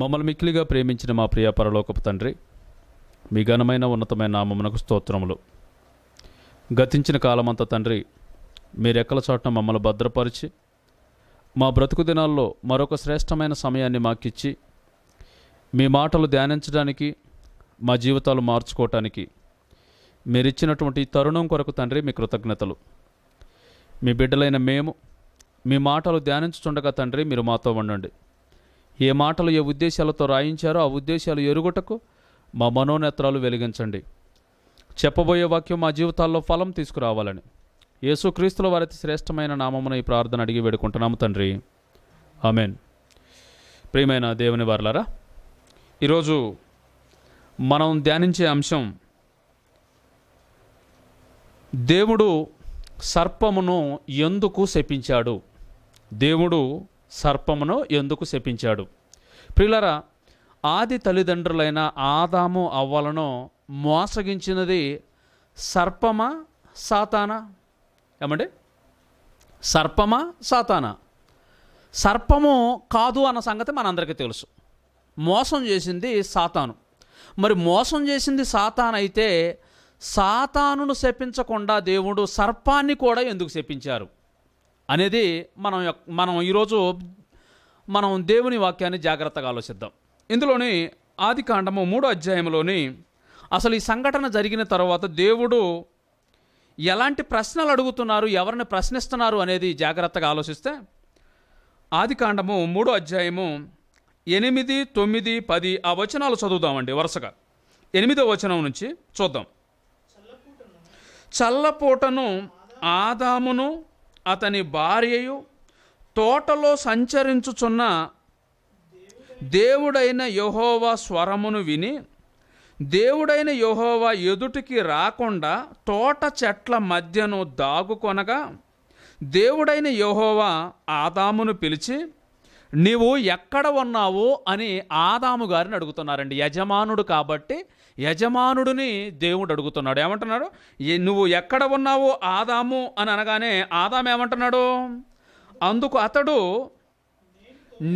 మమ్మల్ని మిక్కిలిగా ప్రేమించిన మా ప్రియ పరలోకపు తండ్రి మీ ఘనమైన ఉన్నతమైన నామమునకు స్తోత్రములు గతించిన కాలమంతా తండ్రి మీరెక్కల చోటన మమ్మల్ని భద్రపరిచి మా బ్రతుకు దినాల్లో మరొక శ్రేష్టమైన సమయాన్ని మాకిచ్చి మీ మాటలు ధ్యానించడానికి మా జీవితాలు మార్చుకోవటానికి మీరిచ్చినటువంటి తరుణం కొరకు తండ్రి మీ కృతజ్ఞతలు మీ బిడ్డలైన మేము మీ మాటలు ధ్యానించుతుండగా తండ్రి మీరు మాతో ఉండండి ఏ మాటలు ఏ ఉద్దేశాలతో రాయించారో ఆ ఉద్దేశాలు ఎరుగుటకు మా మనోనేత్రాలు వెలిగించండి చెప్పబోయే వాక్యం మా జీవితాల్లో ఫలం తీసుకురావాలని యేసుక్రీస్తుల వారి శ్రేష్టమైన నామమున ఈ ప్రార్థన అడిగి వేడుకుంటున్నాము తండ్రి ఆమెన్ ప్రియమైన దేవుని వారలారా ఈరోజు మనం ధ్యానించే అంశం దేవుడు సర్పమును ఎందుకు శపించాడు దేవుడు సర్పమును ఎందుకు శపించాడు ప్రిలరా ఆది తల్లిదండ్రులైన ఆదాము అవ్వలను మోసగించినది సర్పమా సాతానా ఏమండి సర్పమా సాతానా సర్పము కాదు అన్న సంగతి మనందరికీ తెలుసు మోసం చేసింది సాతాను మరి మోసం చేసింది సాతాన్ అయితే సాతానును శపించకుండా దేవుడు సర్పాన్ని కూడా ఎందుకు శపించారు అనేది మనం మనం ఈరోజు మనం దేవుని వాక్యాన్ని జాగ్రత్తగా ఆలోచిద్దాం ఇందులోని ఆది కాండము మూడో అధ్యాయంలోని అసలు ఈ సంఘటన జరిగిన తర్వాత దేవుడు ఎలాంటి ప్రశ్నలు అడుగుతున్నారు ఎవరిని ప్రశ్నిస్తున్నారు అనేది జాగ్రత్తగా ఆలోచిస్తే ఆది కాండము మూడో అధ్యాయము ఎనిమిది తొమ్మిది పది ఆ వచనాలు చదువుదామండి వరుసగా ఎనిమిదో వచనం నుంచి చూద్దాం చల్లపూటను ఆదామును అతని భార్యయు తోటలో సంచరించుచున్న దేవుడైన యహోవా స్వరమును విని దేవుడైన యహోవా ఎదుటికి రాకుండా తోట చెట్ల మధ్యను దాగుకొనగా దేవుడైన యహోవా ఆదామును పిలిచి నీవు ఎక్కడ ఉన్నావు అని ఆదాము గారిని అడుగుతున్నారండి యజమానుడు కాబట్టి యజమానుడిని దేవుడు అడుగుతున్నాడు ఏమంటున్నాడు నువ్వు ఎక్కడ ఉన్నావు ఆదాము అని అనగానే ఆదాము ఏమంటున్నాడు అందుకు అతడు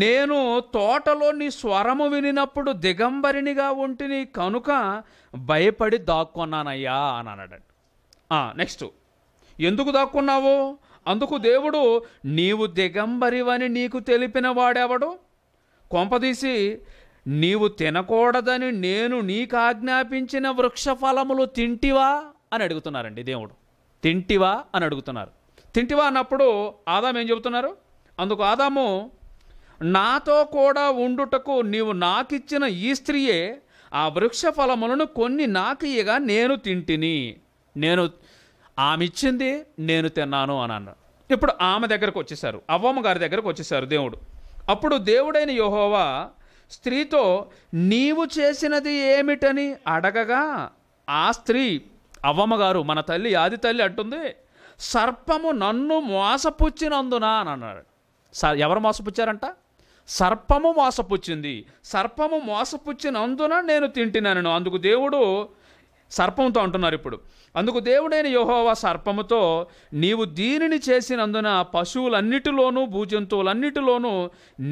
నేను తోటలో నీ స్వరము వినినప్పుడు దిగంబరినిగా ఉంటిని కనుక భయపడి దాక్కున్నానయ్యా అని అన్నాడు నెక్స్ట్ ఎందుకు దాక్కున్నావు అందుకు దేవుడు నీవు దిగంబరివని నీకు తెలిపిన వాడెవడు కొంపదీసి నీవు తినకూడదని నేను నీకు ఆజ్ఞాపించిన వృక్షఫలములు తింటివా అని అడుగుతున్నారండి దేవుడు తింటివా అని అడుగుతున్నారు తింటివా అన్నప్పుడు ఆదాం ఏం చెబుతున్నారు అందుకు ఆదాము నాతో కూడా ఉండుటకు నీవు నాకిచ్చిన ఈ స్త్రీయే ఆ వృక్ష ఫలములను కొన్ని నాకియగా నేను తింటిని నేను ఆమె ఇచ్చింది నేను తిన్నాను అని అన్నారు ఇప్పుడు ఆమె దగ్గరకు వచ్చేసారు అవ్వమ్మ గారి దగ్గరకు వచ్చేసారు దేవుడు అప్పుడు దేవుడైన యోహోవా స్త్రీతో నీవు చేసినది ఏమిటని అడగగా ఆ స్త్రీ అవ్వమ్మగారు మన తల్లి ఆది తల్లి అంటుంది సర్పము నన్ను మోసపుచ్చినందున అని అన్నాడు ఎవరు మోసపుచ్చారంట సర్పము మోసపుచ్చింది సర్పము మోసపుచ్చినందున నేను తింటున్నాను అందుకు దేవుడు సర్పంతో అంటున్నారు ఇప్పుడు అందుకు దేవుడైన యోహోవా సర్పముతో నీవు దీనిని చేసినందున పశువులన్నిటిలోనూ భూజంతువులన్నిటిలోనూ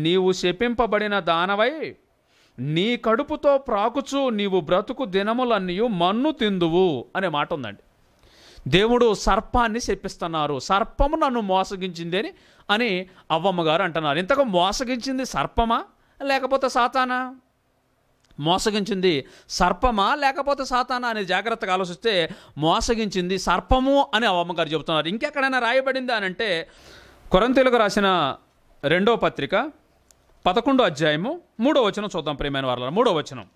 నీవు శపింపబడిన దానవై నీ కడుపుతో ప్రాకుచు నీవు బ్రతుకు దినములన్నీ మన్ను తిందువు అనే మాట ఉందండి దేవుడు సర్పాన్ని శపిస్తున్నారు సర్పము నన్ను మోసగించింది అని అని అవ్వమ్మగారు అంటున్నారు ఇంతకు మోసగించింది సర్పమా లేకపోతే సాతానా మోసగించింది సర్పమా లేకపోతే సాతానా అనేది జాగ్రత్తగా ఆలోచిస్తే మోసగించింది సర్పము అని అవమ్మగారు చెబుతున్నారు ఇంకెక్కడైనా రాయబడిందా అని అంటే కొరంతీలకు రాసిన రెండో పత్రిక పదకొండో అధ్యాయము మూడో వచనం చూద్దాం ప్రేమైన వారు మూడో వచనం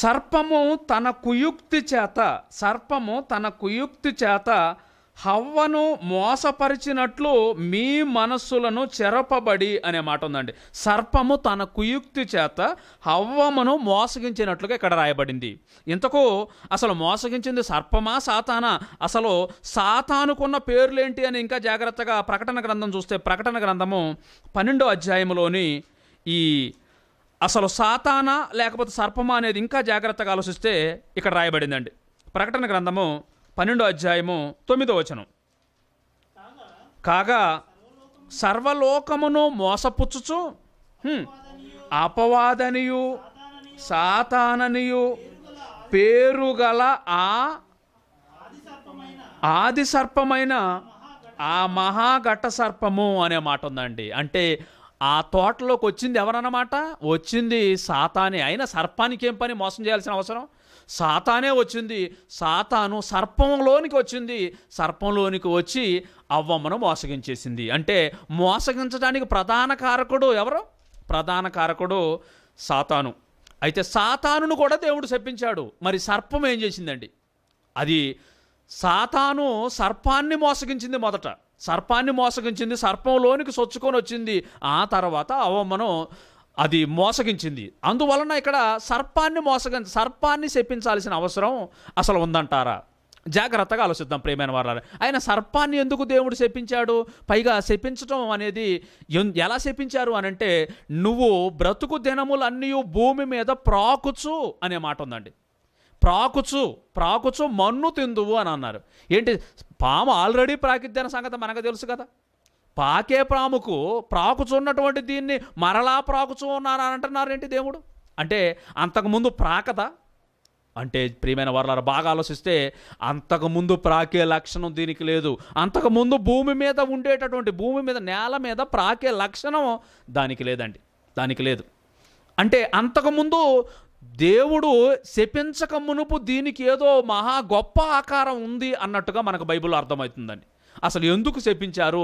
సర్పము తన కుయుక్తి చేత సర్పము తన కుయుక్తి చేత హవ్వను మోసపరిచినట్లు మీ మనస్సులను చెరపబడి అనే మాట ఉందండి సర్పము తన కుయుక్తి చేత హవ్వమును మోసగించినట్లుగా ఇక్కడ రాయబడింది ఇంతకు అసలు మోసగించింది సర్పమా సాతానా అసలు సాతానుకున్న పేర్లేంటి అని ఇంకా జాగ్రత్తగా ప్రకటన గ్రంథం చూస్తే ప్రకటన గ్రంథము పన్నెండో అధ్యాయంలోని ఈ అసలు సాతానా లేకపోతే సర్పమా అనేది ఇంకా జాగ్రత్తగా ఆలోచిస్తే ఇక్కడ రాయబడిందండి ప్రకటన గ్రంథము పన్నెండో అధ్యాయము తొమ్మిదో వచనం కాగా సర్వలోకమును మోసపుచ్చుచు అపవాదనియు సాతాననియు పేరుగల ఆ ఆది సర్పమైన ఆ మహాఘట సర్పము అనే మాట ఉందండి అంటే ఆ తోటలోకి వచ్చింది ఎవరన్నమాట వచ్చింది సాతాని అయినా సర్పానికి ఏం పని మోసం చేయాల్సిన అవసరం సాతానే వచ్చింది సాతాను సర్పంలోనికి వచ్చింది సర్పంలోనికి వచ్చి అవ్వమ్మను మోసగించేసింది అంటే మోసగించడానికి ప్రధాన కారకుడు ఎవరు ప్రధాన కారకుడు సాతాను అయితే సాతానును కూడా దేవుడు చెప్పించాడు మరి సర్పం ఏం చేసిందండి అది సాతాను సర్పాన్ని మోసగించింది మొదట సర్పాన్ని మోసగించింది సర్పంలోనికి సొచ్చుకొని వచ్చింది ఆ తర్వాత అవమ్మను అది మోసగించింది అందువలన ఇక్కడ సర్పాన్ని మోసగ సర్పాన్ని శపించాల్సిన అవసరం అసలు ఉందంటారా జాగ్రత్తగా ఆలోచిద్దాం ప్రేమైన వారు ఆయన సర్పాన్ని ఎందుకు దేవుడు శపించాడు పైగా శపించటం అనేది ఎలా శపించారు అని అంటే నువ్వు బ్రతుకు దినములన్నీ భూమి మీద ప్రాకుచు అనే మాట ఉందండి ప్రాకుచు ప్రాకుచు మన్ను తిందువు అని అన్నారు ఏంటి పాము ఆల్రెడీ ప్రాకిద్ది సంగతి మనకు తెలుసు కదా పాకే ప్రాముకు ప్రాకుచున్నటువంటి దీన్ని మరలా ప్రాకుచు అంటున్నారు అంటున్నారేంటి దేవుడు అంటే అంతకుముందు ప్రాకత అంటే ప్రియమైన వర్లారు బాగా ఆలోచిస్తే అంతకుముందు ప్రాకే లక్షణం దీనికి లేదు అంతకుముందు భూమి మీద ఉండేటటువంటి భూమి మీద నేల మీద ప్రాకే లక్షణం దానికి లేదండి దానికి లేదు అంటే అంతకుముందు దేవుడు శపించక మునుపు దీనికి ఏదో మహా గొప్ప ఆకారం ఉంది అన్నట్టుగా మనకు బైబిల్ అర్థమవుతుందండి అసలు ఎందుకు చెప్పించారు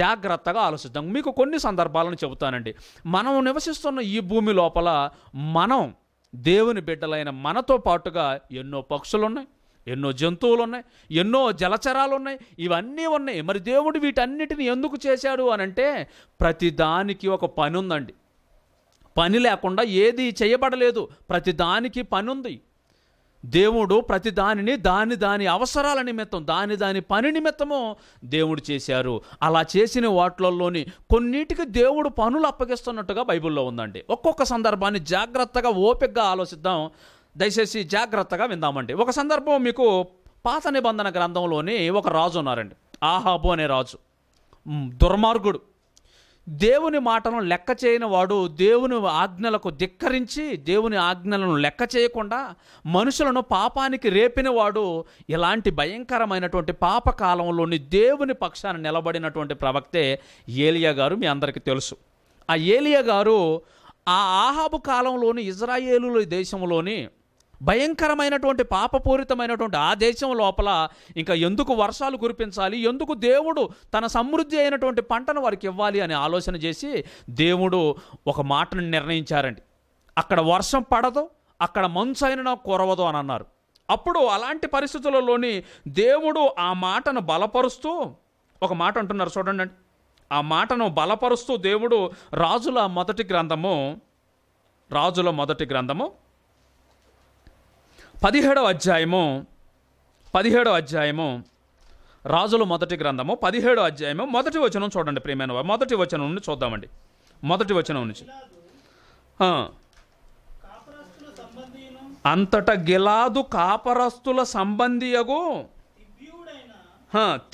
జాగ్రత్తగా ఆలోచిద్దాం మీకు కొన్ని సందర్భాలను చెబుతానండి మనం నివసిస్తున్న ఈ భూమి లోపల మనం దేవుని బిడ్డలైన మనతో పాటుగా ఎన్నో పక్షులు ఉన్నాయి ఎన్నో జంతువులు ఉన్నాయి ఎన్నో జలచరాలు ఉన్నాయి ఇవన్నీ ఉన్నాయి మరి దేవుడు వీటన్నిటిని ఎందుకు చేశాడు అని అంటే ప్రతిదానికి ఒక పని ఉందండి పని లేకుండా ఏది చేయబడలేదు ప్రతిదానికి పని ఉంది దేవుడు ప్రతి దానిని దాని దాని అవసరాల నిమిత్తం దాని దాని పని నిమిత్తము దేవుడు చేశారు అలా చేసిన వాటిలలోని కొన్నిటికి దేవుడు పనులు అప్పగిస్తున్నట్టుగా బైబిల్లో ఉందండి ఒక్కొక్క సందర్భాన్ని జాగ్రత్తగా ఓపికగా ఆలోచిద్దాం దయచేసి జాగ్రత్తగా విందామండి ఒక సందర్భం మీకు పాత నిబంధన గ్రంథంలోని ఒక రాజు ఉన్నారండి ఆహాబు అనే రాజు దుర్మార్గుడు దేవుని మాటను లెక్క చేయని వాడు దేవుని ఆజ్ఞలకు ధిక్కరించి దేవుని ఆజ్ఞలను లెక్క చేయకుండా మనుషులను పాపానికి రేపినవాడు ఇలాంటి భయంకరమైనటువంటి పాపకాలంలోని దేవుని పక్షాన నిలబడినటువంటి ప్రవక్తే ఏలియా గారు మీ అందరికీ తెలుసు ఆ ఏలియా గారు ఆ ఆహాబు కాలంలోని ఇజ్రాయేలు దేశంలోని భయంకరమైనటువంటి పాపపూరితమైనటువంటి ఆ దేశం లోపల ఇంకా ఎందుకు వర్షాలు కురిపించాలి ఎందుకు దేవుడు తన సమృద్ధి అయినటువంటి పంటను వారికి ఇవ్వాలి అని ఆలోచన చేసి దేవుడు ఒక మాటను నిర్ణయించారండి అక్కడ వర్షం పడదు అక్కడ మంచు అయినా కురవదు అని అన్నారు అప్పుడు అలాంటి పరిస్థితులలోని దేవుడు ఆ మాటను బలపరుస్తూ ఒక మాట అంటున్నారు చూడండి ఆ మాటను బలపరుస్తూ దేవుడు రాజుల మొదటి గ్రంథము రాజుల మొదటి గ్రంథము పదిహేడవ అధ్యాయము పదిహేడవ అధ్యాయము రాజుల మొదటి గ్రంథము పదిహేడవ అధ్యాయము మొదటి వచనం చూడండి ప్రియమైన మొదటి వచనం నుండి చూద్దామండి మొదటి వచనం నుంచి అంతట గిలాదు కాపరస్తుల సంబంధియగు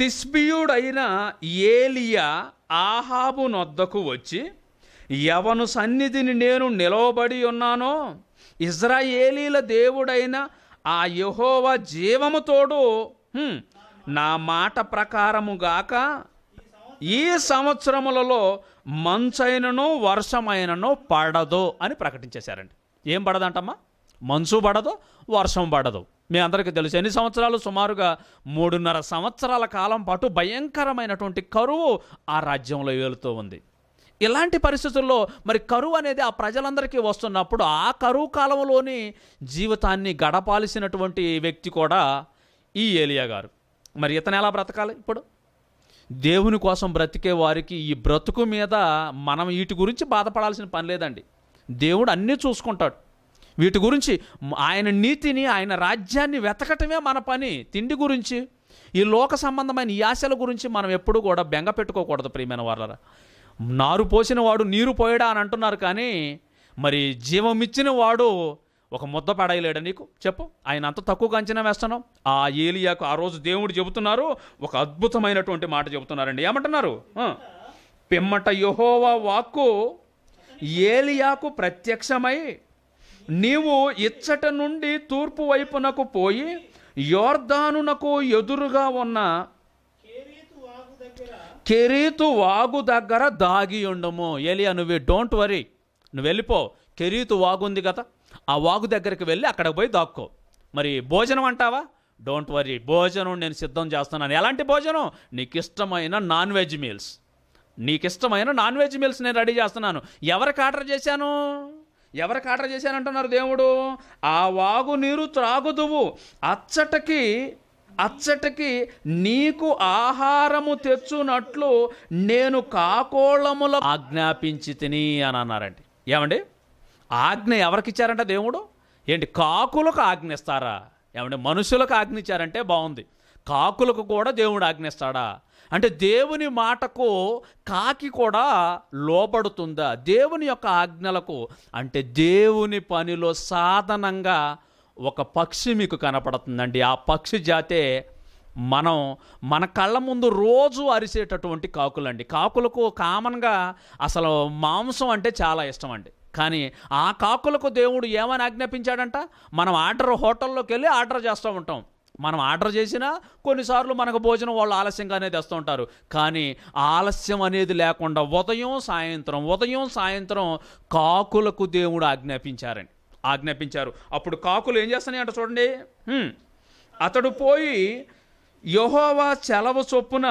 తిస్బియుడైన ఏలియా ఆహాబు నొద్దకు వచ్చి ఎవను సన్నిధిని నేను నిలవబడి ఉన్నానో ఇజ్రాయేలీల దేవుడైన ఆ యహోవ జీవముతోడు నా మాట ప్రకారముగాక ఈ సంవత్సరములలో మంచైనను వర్షమైనను పడదు అని ప్రకటించేశారండి ఏం పడదంటమ్మా మంచు పడదు వర్షం పడదు మీ అందరికీ తెలుసు ఎన్ని సంవత్సరాలు సుమారుగా మూడున్నర సంవత్సరాల కాలం పాటు భయంకరమైనటువంటి కరువు ఆ రాజ్యంలో ఏలుతూ ఉంది ఇలాంటి పరిస్థితుల్లో మరి కరువు అనేది ఆ ప్రజలందరికీ వస్తున్నప్పుడు ఆ కరువు కాలంలోని జీవితాన్ని గడపాల్సినటువంటి వ్యక్తి కూడా ఈ ఏలియా గారు మరి ఇతను ఎలా బ్రతకాలి ఇప్పుడు దేవుని కోసం బ్రతికే వారికి ఈ బ్రతుకు మీద మనం వీటి గురించి బాధపడాల్సిన పని లేదండి దేవుడు అన్నీ చూసుకుంటాడు వీటి గురించి ఆయన నీతిని ఆయన రాజ్యాన్ని వెతకటమే మన పని తిండి గురించి ఈ లోక సంబంధమైన ఈ ఆశల గురించి మనం ఎప్పుడూ కూడా బెంగ పెట్టుకోకూడదు ప్రియమైన వారు నారు పోసిన వాడు నీరు పోయడా అని అంటున్నారు కానీ మరి జీవమిచ్చిన వాడు ఒక ముద్ద పడయలేడా నీకు చెప్పు ఆయన అంత తక్కువగా అంచనా వేస్తున్నాం ఆ ఏలియాకు ఆ రోజు దేవుడు చెబుతున్నారు ఒక అద్భుతమైనటువంటి మాట చెబుతున్నారండి ఏమంటున్నారు పిమ్మట యహోవా వాక్కు ఏలియాకు ప్రత్యక్షమై నీవు ఇచ్చట నుండి తూర్పు వైపునకు పోయి యోర్ధానునకు ఎదురుగా ఉన్న కెరీతు వాగు దగ్గర దాగి ఉండము ఎలియా నువ్వు డోంట్ వరీ నువ్వు వెళ్ళిపో కెరీతు వాగు ఉంది కదా ఆ వాగు దగ్గరికి వెళ్ళి అక్కడికి పోయి దాక్కో మరి భోజనం అంటావా డోంట్ వరీ భోజనం నేను సిద్ధం చేస్తున్నాను ఎలాంటి భోజనం నీకు ఇష్టమైన నాన్ వెజ్ మీల్స్ నీకు ఇష్టమైన నాన్ వెజ్ మీల్స్ నేను రెడీ చేస్తున్నాను ఎవరికి ఆర్డర్ చేశాను ఎవరికి ఆర్డర్ చేశానంటున్నారు దేవుడు ఆ వాగు నీరు త్రాగుదువు అచ్చటకి అచ్చటికి నీకు ఆహారము తెచ్చునట్లు నేను కాకోళముల ఆజ్ఞాపించి తిని అని అన్నారండి ఏమండి ఆజ్ఞ ఎవరికిచ్చారంట దేవుడు ఏంటి కాకులకు ఆజ్ఞిస్తారా ఏమండి మనుషులకు ఆజ్ఞించారంటే బాగుంది కాకులకు కూడా దేవుడు ఆజ్ఞిస్తాడా అంటే దేవుని మాటకు కాకి కూడా లోపడుతుందా దేవుని యొక్క ఆజ్ఞలకు అంటే దేవుని పనిలో సాధనంగా ఒక పక్షి మీకు కనపడుతుందండి ఆ పక్షి జాతే మనం మన కళ్ళ ముందు రోజు అరిసేటటువంటి కాకులండి కాకులకు కామన్గా అసలు మాంసం అంటే చాలా ఇష్టం అండి కానీ ఆ కాకులకు దేవుడు ఏమని ఆజ్ఞాపించాడంట మనం ఆర్డర్ హోటల్లోకి వెళ్ళి ఆర్డర్ చేస్తూ ఉంటాం మనం ఆర్డర్ చేసినా కొన్నిసార్లు మనకు భోజనం వాళ్ళు ఆలస్యంగా అనేది వస్తూ ఉంటారు కానీ ఆలస్యం అనేది లేకుండా ఉదయం సాయంత్రం ఉదయం సాయంత్రం కాకులకు దేవుడు ఆజ్ఞాపించారండి ఆజ్ఞాపించారు అప్పుడు కాకులు ఏం చేస్తున్నాయంట చూడండి అతడు పోయి యహోవా చెలవ చొప్పున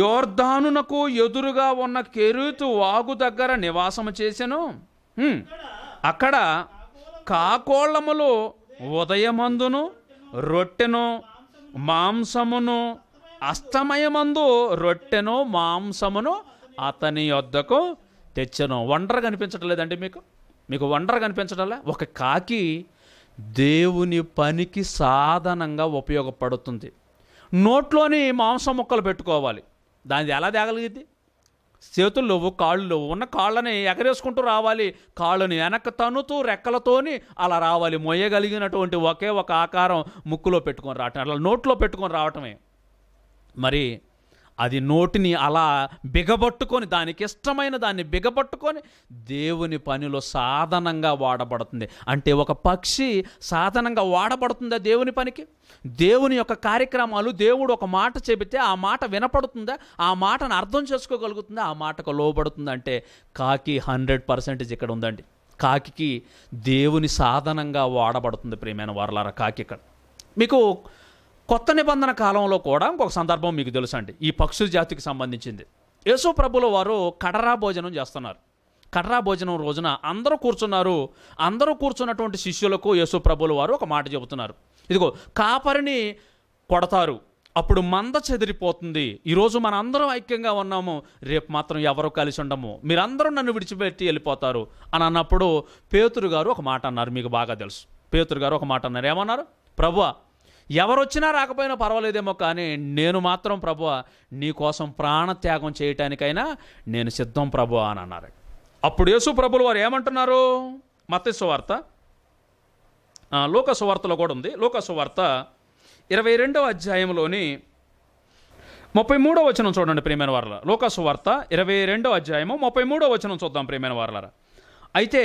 యోర్ధానునకు ఎదురుగా ఉన్న కెరూతు వాగు దగ్గర నివాసము చేశాను అక్కడ కాకోళములు ఉదయమందును రొట్టెను మాంసమును అస్తమయమందు రొట్టెను మాంసమును అతని యొద్దకు తెచ్చను వండర్ కనిపించట్లేదండి మీకు మీకు వండర్ కనిపించడాలా ఒక కాకి దేవుని పనికి సాధనంగా ఉపయోగపడుతుంది నోట్లోని మాంసం ముక్కలు పెట్టుకోవాలి దానిది ఎలా తేగలిగింది చేతులు లేవు కాళ్ళు లేవు ఉన్న కాళ్ళని ఎగరేసుకుంటూ రావాలి కాళ్ళని వెనక్కి తనుతూ రెక్కలతోని అలా రావాలి మొయ్యగలిగినటువంటి ఒకే ఒక ఆకారం ముక్కులో పెట్టుకొని రావటం అలా నోట్లో పెట్టుకొని రావటమే మరి అది నోటిని అలా బిగబట్టుకొని దానికి ఇష్టమైన దాన్ని బిగబట్టుకొని దేవుని పనిలో సాధనంగా వాడబడుతుంది అంటే ఒక పక్షి సాధనంగా వాడబడుతుందా దేవుని పనికి దేవుని యొక్క కార్యక్రమాలు దేవుడు ఒక మాట చెబితే ఆ మాట వినపడుతుందా ఆ మాటను అర్థం చేసుకోగలుగుతుందా ఆ మాటకు అంటే కాకి హండ్రెడ్ పర్సెంటేజ్ ఇక్కడ ఉందండి కాకి దేవుని సాధనంగా వాడబడుతుంది ప్రియమైన వారలారా కాకి ఇక్కడ మీకు కొత్త నిబంధన కాలంలో కూడా ఇంకొక సందర్భం మీకు తెలుసు అండి ఈ పక్షుల జాతికి సంబంధించింది యేసు ప్రభుల వారు కడరా భోజనం చేస్తున్నారు కడరా భోజనం రోజున అందరూ కూర్చున్నారు అందరూ కూర్చున్నటువంటి శిష్యులకు యేసు ప్రభుల వారు ఒక మాట చెబుతున్నారు ఇదిగో కాపరిని కొడతారు అప్పుడు మంద చెదిరిపోతుంది ఈరోజు మన అందరం ఐక్యంగా ఉన్నాము రేపు మాత్రం ఎవరు కలిసి ఉండము మీరందరూ నన్ను విడిచిపెట్టి వెళ్ళిపోతారు అని అన్నప్పుడు పేతురు గారు ఒక మాట అన్నారు మీకు బాగా తెలుసు పేతురు గారు ఒక మాట అన్నారు ఏమన్నారు ప్రభా ఎవరొచ్చినా రాకపోయినా పర్వాలేదేమో కానీ నేను మాత్రం ప్రభు నీకోసం ప్రాణత్యాగం చేయటానికైనా నేను సిద్ధం ప్రభు అని అన్నారు అప్పుడు యేసు ప్రభులు వారు ఏమంటున్నారు మత్స్యవార్త లోకసువార్తలో కూడా ఉంది లోకసువార్త ఇరవై రెండవ అధ్యాయంలోని ముప్పై మూడో వచనం చూడండి ప్రియమైన వారల లోకసువార్త ఇరవై రెండో అధ్యాయము ముప్పై మూడో వచనం చూద్దాం ప్రియమైన వారలారా అయితే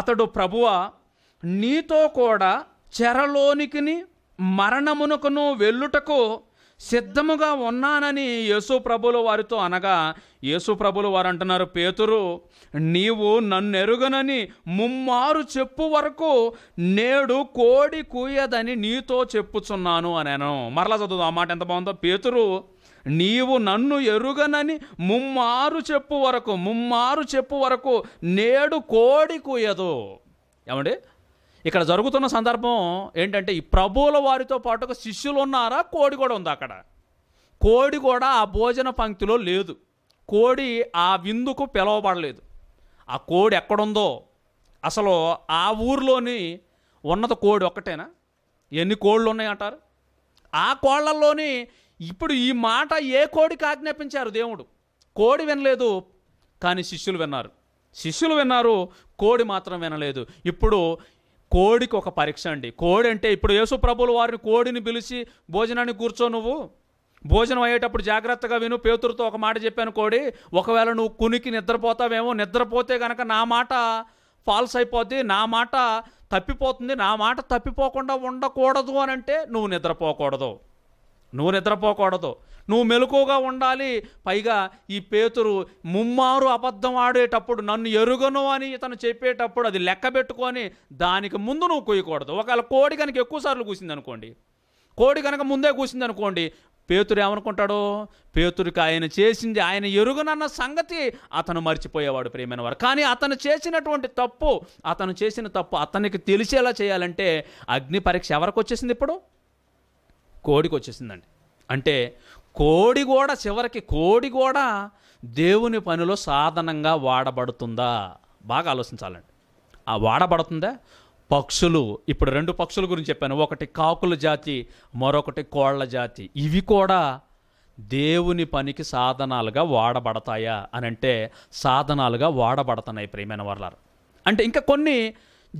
అతడు ప్రభువ నీతో కూడా చెరలోనికిని మరణమునకును వెళ్ళుటకు సిద్ధముగా ఉన్నానని యేసు ప్రభులు వారితో అనగా యేసు ప్రభులు వారు అంటున్నారు పేతురు నీవు నన్నెరుగనని ముమ్మారు చెప్పు వరకు నేడు కోడి కూయదని నీతో చెప్పుచున్నాను అనేను మరలా చదువు ఆ మాట ఎంత బాగుందో పేతురు నీవు నన్ను ఎరుగనని ముమ్మారు చెప్పు వరకు ముమ్మారు చెప్పు వరకు నేడు కోడి కూయదు ఏమండి ఇక్కడ జరుగుతున్న సందర్భం ఏంటంటే ఈ ప్రభువుల వారితో పాటు ఒక శిష్యులు ఉన్నారా కోడి కూడా ఉంది అక్కడ కోడి కూడా ఆ భోజన పంక్తిలో లేదు కోడి ఆ విందుకు పిలవబడలేదు ఆ కోడి ఎక్కడుందో అసలు ఆ ఊర్లోని ఉన్నత కోడి ఒక్కటేనా ఎన్ని కోళ్ళు ఉన్నాయంటారు ఆ కోళ్లలోని ఇప్పుడు ఈ మాట ఏ కోడికి ఆజ్ఞాపించారు దేవుడు కోడి వినలేదు కానీ శిష్యులు విన్నారు శిష్యులు విన్నారు కోడి మాత్రం వినలేదు ఇప్పుడు కోడికి ఒక పరీక్ష అండి కోడి అంటే ఇప్పుడు ప్రభులు వారిని కోడిని పిలిచి భోజనాన్ని కూర్చో నువ్వు భోజనం అయ్యేటప్పుడు జాగ్రత్తగా విను పేతురుతో ఒక మాట చెప్పాను కోడి ఒకవేళ నువ్వు కునికి నిద్రపోతావేమో నిద్రపోతే గనక నా మాట ఫాల్స్ అయిపోద్ది నా మాట తప్పిపోతుంది నా మాట తప్పిపోకుండా ఉండకూడదు అని అంటే నువ్వు నిద్రపోకూడదు నువ్వు నిద్రపోకూడదు నువ్వు మెలకువగా ఉండాలి పైగా ఈ పేతురు ముమ్మారు అబద్ధం ఆడేటప్పుడు నన్ను ఎరుగను అని ఇతను చెప్పేటప్పుడు అది లెక్క పెట్టుకొని దానికి ముందు నువ్వు కూయకూడదు ఒకవేళ కోడి కనుక ఎక్కువసార్లు కూసింది అనుకోండి కోడి కనుక ముందే కూసింది అనుకోండి పేతురు ఏమనుకుంటాడు పేతురికి ఆయన చేసింది ఆయన ఎరుగునన్న సంగతి అతను మర్చిపోయేవాడు ప్రేమైన వారు కానీ అతను చేసినటువంటి తప్పు అతను చేసిన తప్పు అతనికి తెలిసేలా చేయాలంటే అగ్ని పరీక్ష ఎవరికి వచ్చేసింది ఇప్పుడు కోడికి వచ్చేసిందండి అంటే కోడి కూడా చివరికి కోడి కూడా దేవుని పనిలో సాధనంగా వాడబడుతుందా బాగా ఆలోచించాలండి ఆ వాడబడుతుందా పక్షులు ఇప్పుడు రెండు పక్షుల గురించి చెప్పాను ఒకటి కాకుల జాతి మరొకటి కోళ్ల జాతి ఇవి కూడా దేవుని పనికి సాధనాలుగా వాడబడతాయా అని అంటే సాధనాలుగా వాడబడతాయి ప్రియమైన వర్లారు అంటే ఇంకా కొన్ని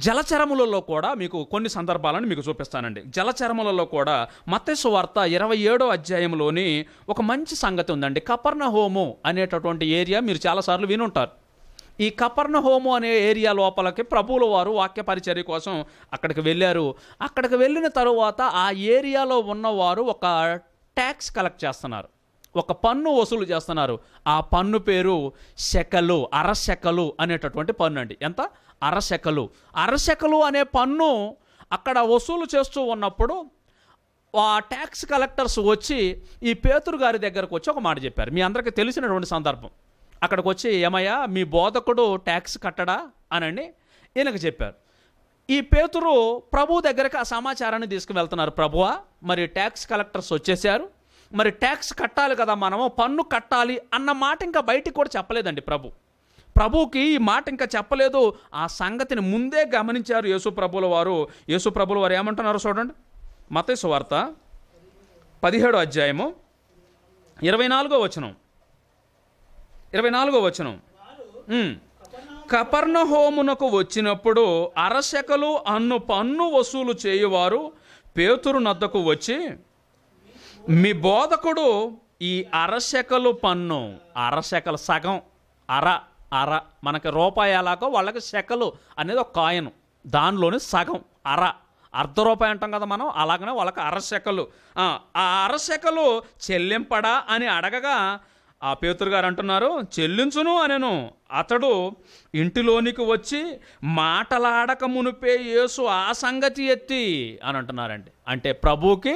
జలచరములలో కూడా మీకు కొన్ని సందర్భాలను మీకు చూపిస్తానండి జలచరములలో కూడా మత్స్సు వార్త ఇరవై ఏడో అధ్యాయంలోని ఒక మంచి సంగతి ఉందండి హోము అనేటటువంటి ఏరియా మీరు చాలాసార్లు వినుంటారు ఈ హోము అనే ఏరియా లోపలికి ప్రభువుల వారు వాక్య పరిచర్య కోసం అక్కడికి వెళ్ళారు అక్కడికి వెళ్ళిన తరువాత ఆ ఏరియాలో ఉన్నవారు ఒక ట్యాక్స్ కలెక్ట్ చేస్తున్నారు ఒక పన్ను వసూలు చేస్తున్నారు ఆ పన్ను పేరు శకలు అరశకలు అనేటటువంటి పన్ను అండి ఎంత అరశకలు అరశకలు అనే పన్ను అక్కడ వసూలు చేస్తూ ఉన్నప్పుడు ఆ ట్యాక్స్ కలెక్టర్స్ వచ్చి ఈ పేతురు గారి దగ్గరకు వచ్చి ఒక మాట చెప్పారు మీ అందరికీ తెలిసినటువంటి సందర్భం అక్కడికి వచ్చి ఏమయ్యా మీ బోధకుడు ట్యాక్స్ కట్టడా అనండి ఈయనకు చెప్పారు ఈ పేతురు ప్రభు దగ్గరకు ఆ సమాచారాన్ని తీసుకువెళ్తున్నారు ప్రభువా మరి ట్యాక్స్ కలెక్టర్స్ వచ్చేసారు మరి ట్యాక్స్ కట్టాలి కదా మనము పన్ను కట్టాలి అన్న మాట ఇంకా బయటికి కూడా చెప్పలేదండి ప్రభు ప్రభువుకి ఈ మాట ఇంకా చెప్పలేదు ఆ సంగతిని ముందే గమనించారు ప్రభుల వారు యేసుప్రభుల వారు ఏమంటున్నారు చూడండి మతేసు వార్త పదిహేడో అధ్యాయము ఇరవై నాలుగో వచనం ఇరవై నాలుగో వచనం కపర్ణ హోమునకు వచ్చినప్పుడు అరశకలు అన్ను పన్ను వసూలు చేయువారు పేతురు నద్దకు వచ్చి మీ బోధకుడు ఈ అరశకలు పన్ను అరశకలు సగం అర అర మనకి రూపాయి ఎలాగో వాళ్ళకి శకలు అనేది ఒక కాయను దానిలోని సగం అర అర్ధ రూపాయి అంటాం కదా మనం అలాగనే వాళ్ళకి అరశెకలు ఆ అరశెకలు చెల్లింపడా అని అడగగా ఆ పేతురు గారు అంటున్నారు చెల్లించును అనెను అతడు ఇంటిలోనికి వచ్చి మాటలాడక మునిపే యేసు ఆ సంగతి ఎత్తి అని అంటున్నారండి అంటే ప్రభువుకి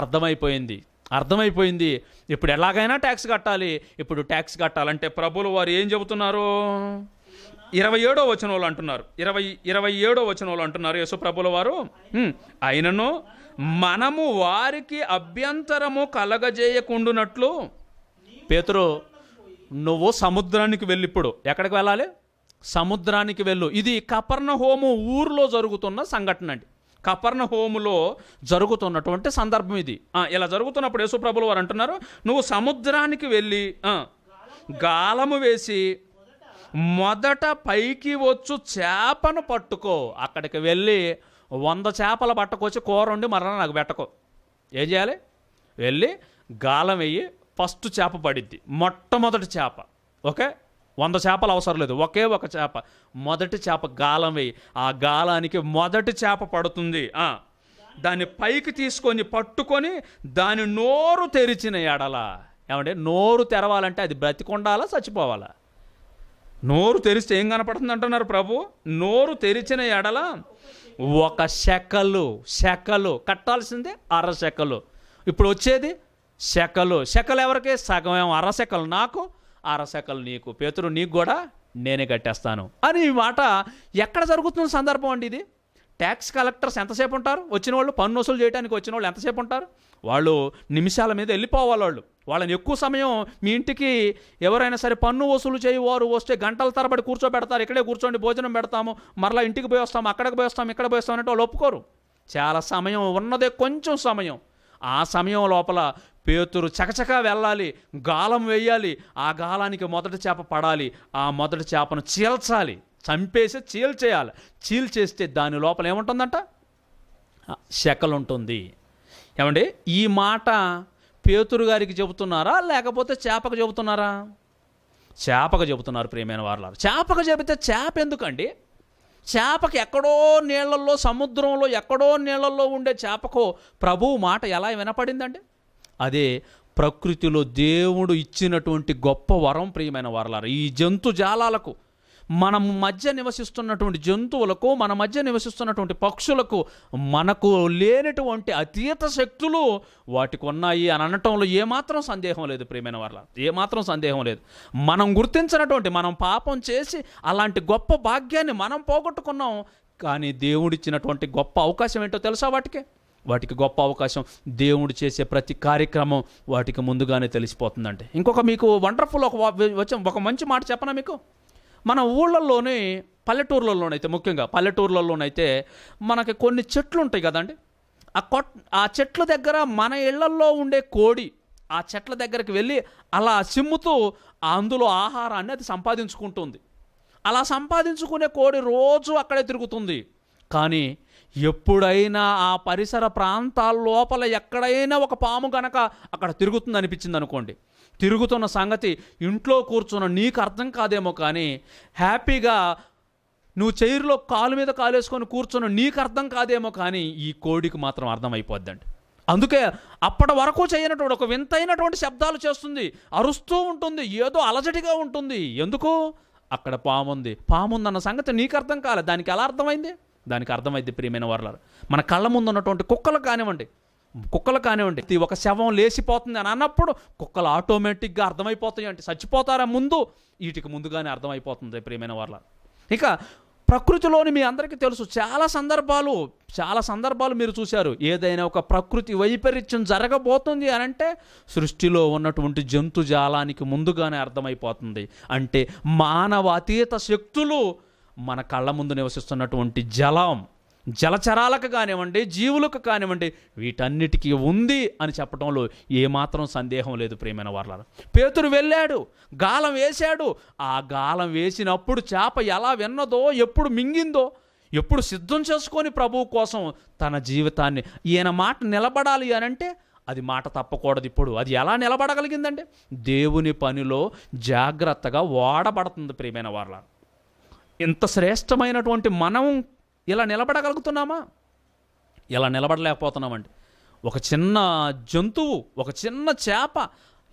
అర్థమైపోయింది అర్థమైపోయింది ఇప్పుడు ఎలాగైనా ట్యాక్స్ కట్టాలి ఇప్పుడు ట్యాక్స్ కట్టాలంటే ప్రభులు వారు ఏం చెబుతున్నారు ఇరవై ఏడో వచ్చిన వాళ్ళు అంటున్నారు ఇరవై ఇరవై ఏడో వచ్చిన వాళ్ళు అంటున్నారు ప్రభుల వారు అయినను మనము వారికి అభ్యంతరము కలగజేయకుండునట్లు పేతురు నువ్వు సముద్రానికి వెళ్ళిప్పుడు ఎక్కడికి వెళ్ళాలి సముద్రానికి వెళ్ళు ఇది కపర్ణ హోము ఊర్లో జరుగుతున్న సంఘటన అండి కపర్ణ హోములో జరుగుతున్నటువంటి సందర్భం ఇది ఇలా జరుగుతున్నప్పుడు యేసుప్రభులు వారు అంటున్నారు నువ్వు సముద్రానికి వెళ్ళి గాలము వేసి మొదట పైకి వచ్చు చేపను పట్టుకో అక్కడికి వెళ్ళి వంద చేపలు పట్టుకొచ్చి కూర ఉండి మరలా నాకు పెట్టకో ఏం చేయాలి వెళ్ళి గాలం వేయి ఫస్ట్ చేప పడిద్ది మొట్టమొదటి చేప ఓకే వంద చేపలు అవసరం లేదు ఒకే ఒక చేప మొదటి చేప గాలం వేయి ఆ గాలానికి మొదటి చేప పడుతుంది దాన్ని పైకి తీసుకొని పట్టుకొని దాని నోరు తెరిచిన ఎడల ఏమంటే నోరు తెరవాలంటే అది బ్రతికొండాలా చచ్చిపోవాలా నోరు తెరిస్తే ఏం కనపడుతుంది అంటున్నారు ప్రభు నోరు తెరిచిన ఎడల ఒక శకలు శకలు కట్టాల్సిందే అర శకలు ఇప్పుడు వచ్చేది శకలు శకలు ఎవరికి సగం అర శకలు నాకు అరసకలు నీకు పేతురు నీకు కూడా నేనే కట్టేస్తాను అని ఈ మాట ఎక్కడ జరుగుతున్న సందర్భం అండి ఇది ట్యాక్స్ కలెక్టర్స్ ఎంతసేపు ఉంటారు వచ్చిన వాళ్ళు పన్ను వసూలు చేయడానికి వచ్చిన వాళ్ళు ఎంతసేపు ఉంటారు వాళ్ళు నిమిషాల మీద వెళ్ళిపోవాలి వాళ్ళు వాళ్ళని ఎక్కువ సమయం మీ ఇంటికి ఎవరైనా సరే పన్ను వసూలు చేయవారు వస్తే గంటల తరబడి కూర్చోబెడతారు ఇక్కడే కూర్చోండి భోజనం పెడతాము మరలా ఇంటికి పోయి వస్తాము అక్కడికి పోయి వస్తాము ఇక్కడ పోయి వస్తాం అంటే వాళ్ళు ఒప్పుకోరు చాలా సమయం ఉన్నదే కొంచెం సమయం ఆ సమయం లోపల పేతురు చకచకా వెళ్ళాలి గాలం వేయాలి ఆ గాలానికి మొదటి చేప పడాలి ఆ మొదటి చేపను చీల్చాలి చంపేసి చీల్చేయాలి చీల్చేస్తే దాని లోపల ఏముంటుందంట శకలుంటుంది ఉంటుంది ఏమండి ఈ మాట పేతురు గారికి చెబుతున్నారా లేకపోతే చేపకు చెబుతున్నారా చేపకు చెబుతున్నారు ప్రియమైన వారు చేపకు చెబితే చేప ఎందుకండి చేపకి ఎక్కడో నీళ్ళల్లో సముద్రంలో ఎక్కడో నీళ్ళల్లో ఉండే చేపకు ప్రభువు మాట ఎలా వినపడిందండి అదే ప్రకృతిలో దేవుడు ఇచ్చినటువంటి గొప్ప వరం ప్రియమైన వరలారు ఈ జంతు జాలాలకు మన మధ్య నివసిస్తున్నటువంటి జంతువులకు మన మధ్య నివసిస్తున్నటువంటి పక్షులకు మనకు లేనటువంటి అతీత శక్తులు వాటికి ఉన్నాయి అని అనటంలో ఏమాత్రం సందేహం లేదు ప్రియమైన వాళ్ళ ఏమాత్రం సందేహం లేదు మనం గుర్తించినటువంటి మనం పాపం చేసి అలాంటి గొప్ప భాగ్యాన్ని మనం పోగొట్టుకున్నాం కానీ దేవుడిచ్చినటువంటి గొప్ప అవకాశం ఏంటో తెలుసా వాటికి వాటికి గొప్ప అవకాశం దేవుడు చేసే ప్రతి కార్యక్రమం వాటికి ముందుగానే తెలిసిపోతుందండి ఇంకొక మీకు వండర్ఫుల్ ఒక వచ్చి ఒక మంచి మాట చెప్పనా మీకు మన ఊళ్ళల్లోనే పల్లెటూర్లలోనైతే ముఖ్యంగా పల్లెటూర్లలోనైతే మనకి కొన్ని చెట్లు ఉంటాయి కదండి ఆ కొట్ ఆ చెట్ల దగ్గర మన ఇళ్లల్లో ఉండే కోడి ఆ చెట్ల దగ్గరికి వెళ్ళి అలా సిమ్ముతూ అందులో ఆహారాన్ని అది సంపాదించుకుంటుంది అలా సంపాదించుకునే కోడి రోజు అక్కడే తిరుగుతుంది కానీ ఎప్పుడైనా ఆ పరిసర ప్రాంతాల లోపల ఎక్కడైనా ఒక పాము కనుక అక్కడ తిరుగుతుంది అనిపించింది అనుకోండి తిరుగుతున్న సంగతి ఇంట్లో కూర్చున్న నీకు అర్థం కాదేమో కానీ హ్యాపీగా నువ్వు చైర్లో కాలు మీద కాలేసుకొని కూర్చున్న నీకు అర్థం కాదేమో కానీ ఈ కోడికి మాత్రం అర్థమైపోద్దండి అందుకే అప్పటి వరకు చేయనటువంటి ఒక వింతైనటువంటి శబ్దాలు చేస్తుంది అరుస్తూ ఉంటుంది ఏదో అలజడిగా ఉంటుంది ఎందుకు అక్కడ పాముంది పాముందన్న సంగతి నీకు అర్థం కాలేదు దానికి ఎలా అర్థమైంది దానికి అర్థమైతే ప్రియమైన వర్లారు మన కళ్ళ ముందు ఉన్నటువంటి కుక్కలు కానివ్వండి కుక్కలు కానివ్వండి ఒక శవం లేచిపోతుంది అని అన్నప్పుడు కుక్కలు ఆటోమేటిక్గా అర్థమైపోతాయి అంటే చచ్చిపోతారా ముందు వీటికి ముందుగానే అర్థమైపోతుంది ప్రియమైన వాళ్ళ ఇక ప్రకృతిలోని మీ అందరికీ తెలుసు చాలా సందర్భాలు చాలా సందర్భాలు మీరు చూశారు ఏదైనా ఒక ప్రకృతి వైపరీత్యం జరగబోతుంది అని అంటే సృష్టిలో ఉన్నటువంటి జంతుజాలానికి ముందుగానే అర్థమైపోతుంది అంటే మానవ అతీత శక్తులు మన కళ్ళ ముందు నివసిస్తున్నటువంటి జలం జలచరాలకు కానివ్వండి జీవులకు కానివ్వండి వీటన్నిటికీ ఉంది అని చెప్పడంలో ఏమాత్రం సందేహం లేదు ప్రేమైన వాళ్ళ పేతురు వెళ్ళాడు గాలం వేశాడు ఆ గాలం వేసినప్పుడు చేప ఎలా విన్నదో ఎప్పుడు మింగిందో ఎప్పుడు సిద్ధం చేసుకొని ప్రభువు కోసం తన జీవితాన్ని ఈయన మాట నిలబడాలి అని అంటే అది మాట తప్పకూడదు ఇప్పుడు అది ఎలా నిలబడగలిగిందంటే దేవుని పనిలో జాగ్రత్తగా వాడబడుతుంది ప్రియమైన వాళ్ళ ఇంత శ్రేష్టమైనటువంటి మనం ఇలా నిలబడగలుగుతున్నామా ఇలా నిలబడలేకపోతున్నామండి ఒక చిన్న జంతువు ఒక చిన్న చేప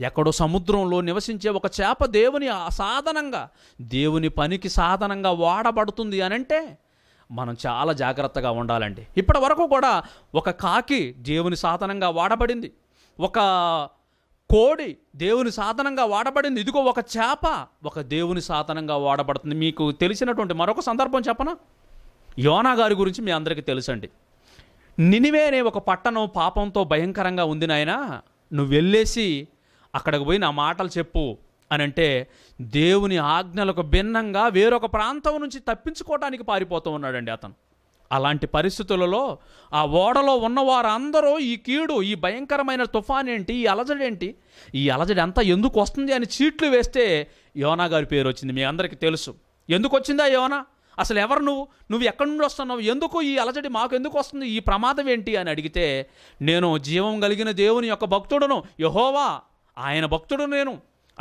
ఎక్కడో సముద్రంలో నివసించే ఒక చేప దేవుని సాధనంగా దేవుని పనికి సాధనంగా వాడబడుతుంది అని అంటే మనం చాలా జాగ్రత్తగా ఉండాలండి ఇప్పటి వరకు కూడా ఒక కాకి దేవుని సాధనంగా వాడబడింది ఒక కోడి దేవుని సాధనంగా వాడబడింది ఇదిగో ఒక చేప ఒక దేవుని సాధనంగా వాడబడుతుంది మీకు తెలిసినటువంటి మరొక సందర్భం చెప్పనా యోనా గారి గురించి మీ అందరికీ తెలుసండి నినివే అనే ఒక పట్టణం పాపంతో భయంకరంగా ఉంది నాయన నువ్వు వెళ్ళేసి అక్కడికి పోయి నా మాటలు చెప్పు అని అంటే దేవుని ఆజ్ఞలకు భిన్నంగా వేరొక ప్రాంతం నుంచి తప్పించుకోవడానికి పారిపోతూ ఉన్నాడండి అతను అలాంటి పరిస్థితులలో ఆ ఓడలో ఉన్నవారందరూ ఈ కీడు ఈ భయంకరమైన తుఫాన్ ఏంటి ఈ అలజడేంటి ఈ అలజడి అంతా ఎందుకు వస్తుంది అని చీట్లు వేస్తే యోనా గారి పేరు వచ్చింది మీ అందరికీ తెలుసు ఎందుకు వచ్చిందా యోనా అసలు ఎవరు నువ్వు నువ్వు ఎక్కడి నుండి వస్తున్నావు ఎందుకు ఈ అలజడి మాకు ఎందుకు వస్తుంది ఈ ప్రమాదం ఏంటి అని అడిగితే నేను జీవం కలిగిన దేవుని యొక్క భక్తుడును యహోవా ఆయన భక్తుడు నేను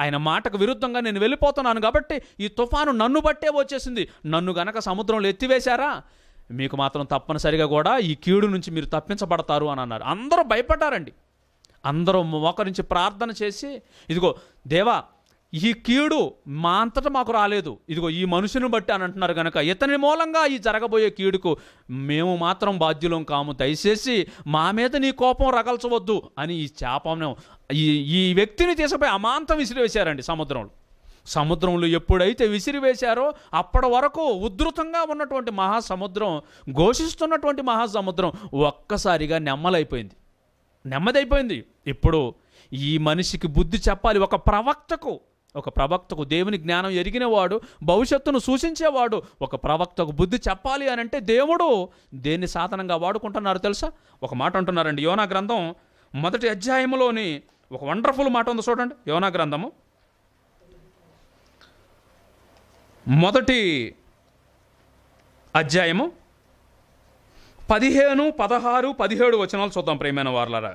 ఆయన మాటకు విరుద్ధంగా నేను వెళ్ళిపోతున్నాను కాబట్టి ఈ తుఫాను నన్ను బట్టే వచ్చేసింది నన్ను గనక సముద్రంలో ఎత్తివేశారా మీకు మాత్రం తప్పనిసరిగా కూడా ఈ కీడు నుంచి మీరు తప్పించబడతారు అని అన్నారు అందరూ భయపడ్డారండి అందరూ మోకరించి ప్రార్థన చేసి ఇదిగో దేవా ఈ కీడు మా అంతటా మాకు రాలేదు ఇదిగో ఈ మనుషుని బట్టి అని అంటున్నారు కనుక ఇతని మూలంగా ఈ జరగబోయే కీడుకు మేము మాత్రం బాధ్యులం కాము దయచేసి మా మీద నీ కోపం రగల్చవద్దు అని ఈ చేపను ఈ ఈ వ్యక్తిని తీసిపోయి అమాంతం విసిరివేశారండి సముద్రంలో సముద్రంలో ఎప్పుడైతే విసిరివేశారో అప్పటి వరకు ఉధృతంగా ఉన్నటువంటి మహాసముద్రం ఘోషిస్తున్నటువంటి మహాసముద్రం ఒక్కసారిగా నెమ్మలైపోయింది నెమ్మదైపోయింది ఇప్పుడు ఈ మనిషికి బుద్ధి చెప్పాలి ఒక ప్రవక్తకు ఒక ప్రవక్తకు దేవుని జ్ఞానం ఎరిగినవాడు భవిష్యత్తును సూచించేవాడు ఒక ప్రవక్తకు బుద్ధి చెప్పాలి అని అంటే దేవుడు దేన్ని సాధనంగా వాడుకుంటున్నారు తెలుసా ఒక మాట అంటున్నారండి యోనా గ్రంథం మొదటి అధ్యాయంలోని ఒక వండర్ఫుల్ మాట ఉంది చూడండి యోనా గ్రంథము మొదటి అధ్యాయము పదిహేను పదహారు పదిహేడు వచనాలు చూద్దాం ప్రేమైన వార్లరా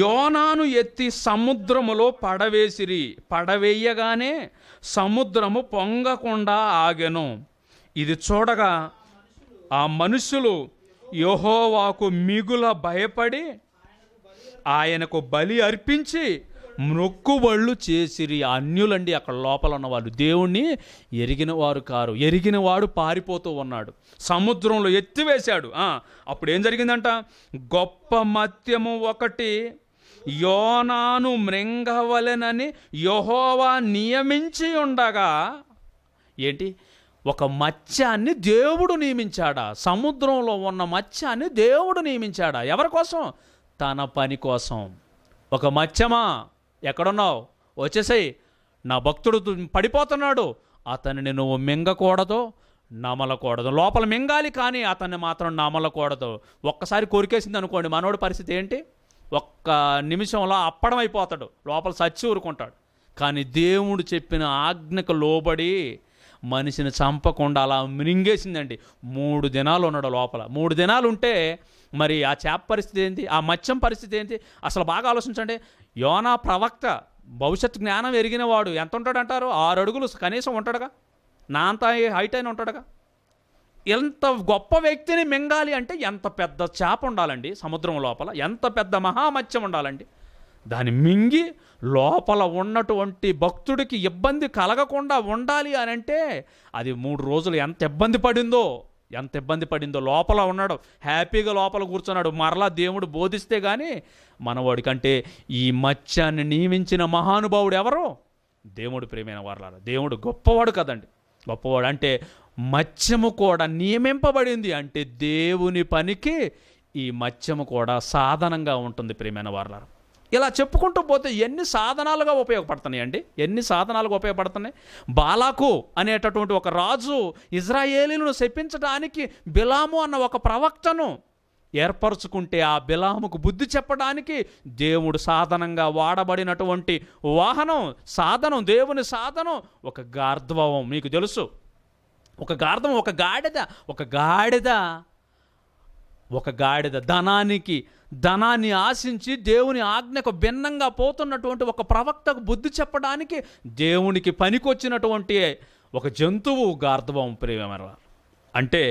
యోనాను ఎత్తి సముద్రములో పడవేసిరి పడవేయగానే సముద్రము పొంగకుండా ఆగెను ఇది చూడగా ఆ మనుషులు యహోవాకు మిగుల భయపడి ఆయనకు బలి అర్పించి మొక్కుబళ్ళు చేసిరి అన్యులండి అక్కడ లోపల ఉన్నవాళ్ళు దేవుణ్ణి ఎరిగిన వారు కారు ఎరిగిన వాడు పారిపోతూ ఉన్నాడు సముద్రంలో ఎత్తివేశాడు అప్పుడు ఏం జరిగిందంట గొప్ప మత్యము ఒకటి యోనాను మృంగవలెనని యహోవా నియమించి ఉండగా ఏంటి ఒక మత్స్యాన్ని దేవుడు నియమించాడా సముద్రంలో ఉన్న మత్స్యాన్ని దేవుడు నియమించాడా ఎవరి కోసం తన పని కోసం ఒక మత్స్యమా ఎక్కడున్నావు వచ్చేసేయి నా భక్తుడు పడిపోతున్నాడు అతనిని నువ్వు మింగకూడదు నమలకూడదు లోపల మింగాలి కానీ అతన్ని మాత్రం నమలకూడదు ఒక్కసారి కొరికేసింది అనుకోండి మనోడి పరిస్థితి ఏంటి ఒక్క నిమిషంలో అప్పడం అయిపోతాడు లోపల చచ్చి ఊరుకుంటాడు కానీ దేవుడు చెప్పిన ఆజ్ఞకు లోబడి మనిషిని చంపకుండా అలా మింగేసిందండి మూడు దినాలు ఉన్నాడు లోపల మూడు దినాలు ఉంటే మరి ఆ చేప పరిస్థితి ఏంటి ఆ మత్స్యం పరిస్థితి ఏంటి అసలు బాగా ఆలోచించండి యోనా ప్రవక్త భవిష్యత్ జ్ఞానం ఎరిగినవాడు ఎంత ఉంటాడంటారు ఆరు అడుగులు కనీసం ఉంటాడుగా నా అంత హైట్ అయిన ఉంటాడుగా ఎంత గొప్ప వ్యక్తిని మింగాలి అంటే ఎంత పెద్ద చేప ఉండాలండి సముద్రం లోపల ఎంత పెద్ద మహామత్యం ఉండాలండి దాన్ని మింగి లోపల ఉన్నటువంటి భక్తుడికి ఇబ్బంది కలగకుండా ఉండాలి అని అంటే అది మూడు రోజులు ఎంత ఇబ్బంది పడిందో ఎంత ఇబ్బంది పడిందో లోపల ఉన్నాడు హ్యాపీగా లోపల కూర్చున్నాడు మరలా దేవుడు బోధిస్తే కానీ మనవాడి కంటే ఈ మత్స్యాన్ని నియమించిన మహానుభావుడు ఎవరు దేవుడు ప్రేమైన వారలారా దేవుడు గొప్పవాడు కదండి గొప్పవాడు అంటే మత్స్యము కూడా నియమింపబడింది అంటే దేవుని పనికి ఈ మత్స్యము కూడా సాధనంగా ఉంటుంది ప్రేమైన వారలారా ఇలా చెప్పుకుంటూ పోతే ఎన్ని సాధనాలుగా ఉపయోగపడుతున్నాయి అండి ఎన్ని సాధనాలుగా ఉపయోగపడుతున్నాయి బాలాకు అనేటటువంటి ఒక రాజు ఇజ్రాయేలీలను శపించడానికి బిలాము అన్న ఒక ప్రవక్తను ఏర్పరచుకుంటే ఆ బిలాముకు బుద్ధి చెప్పడానికి దేవుడు సాధనంగా వాడబడినటువంటి వాహనం సాధనం దేవుని సాధనం ఒక గార్ధవం మీకు తెలుసు ఒక గార్ధం ఒక గాడిద ఒక గాడిద ఒక గాడిద ధనానికి ధనాన్ని ఆశించి దేవుని ఆజ్ఞకు భిన్నంగా పోతున్నటువంటి ఒక ప్రవక్తకు బుద్ధి చెప్పడానికి దేవునికి పనికొచ్చినటువంటి ఒక జంతువు గార్ధవం ప్రేమర అంటే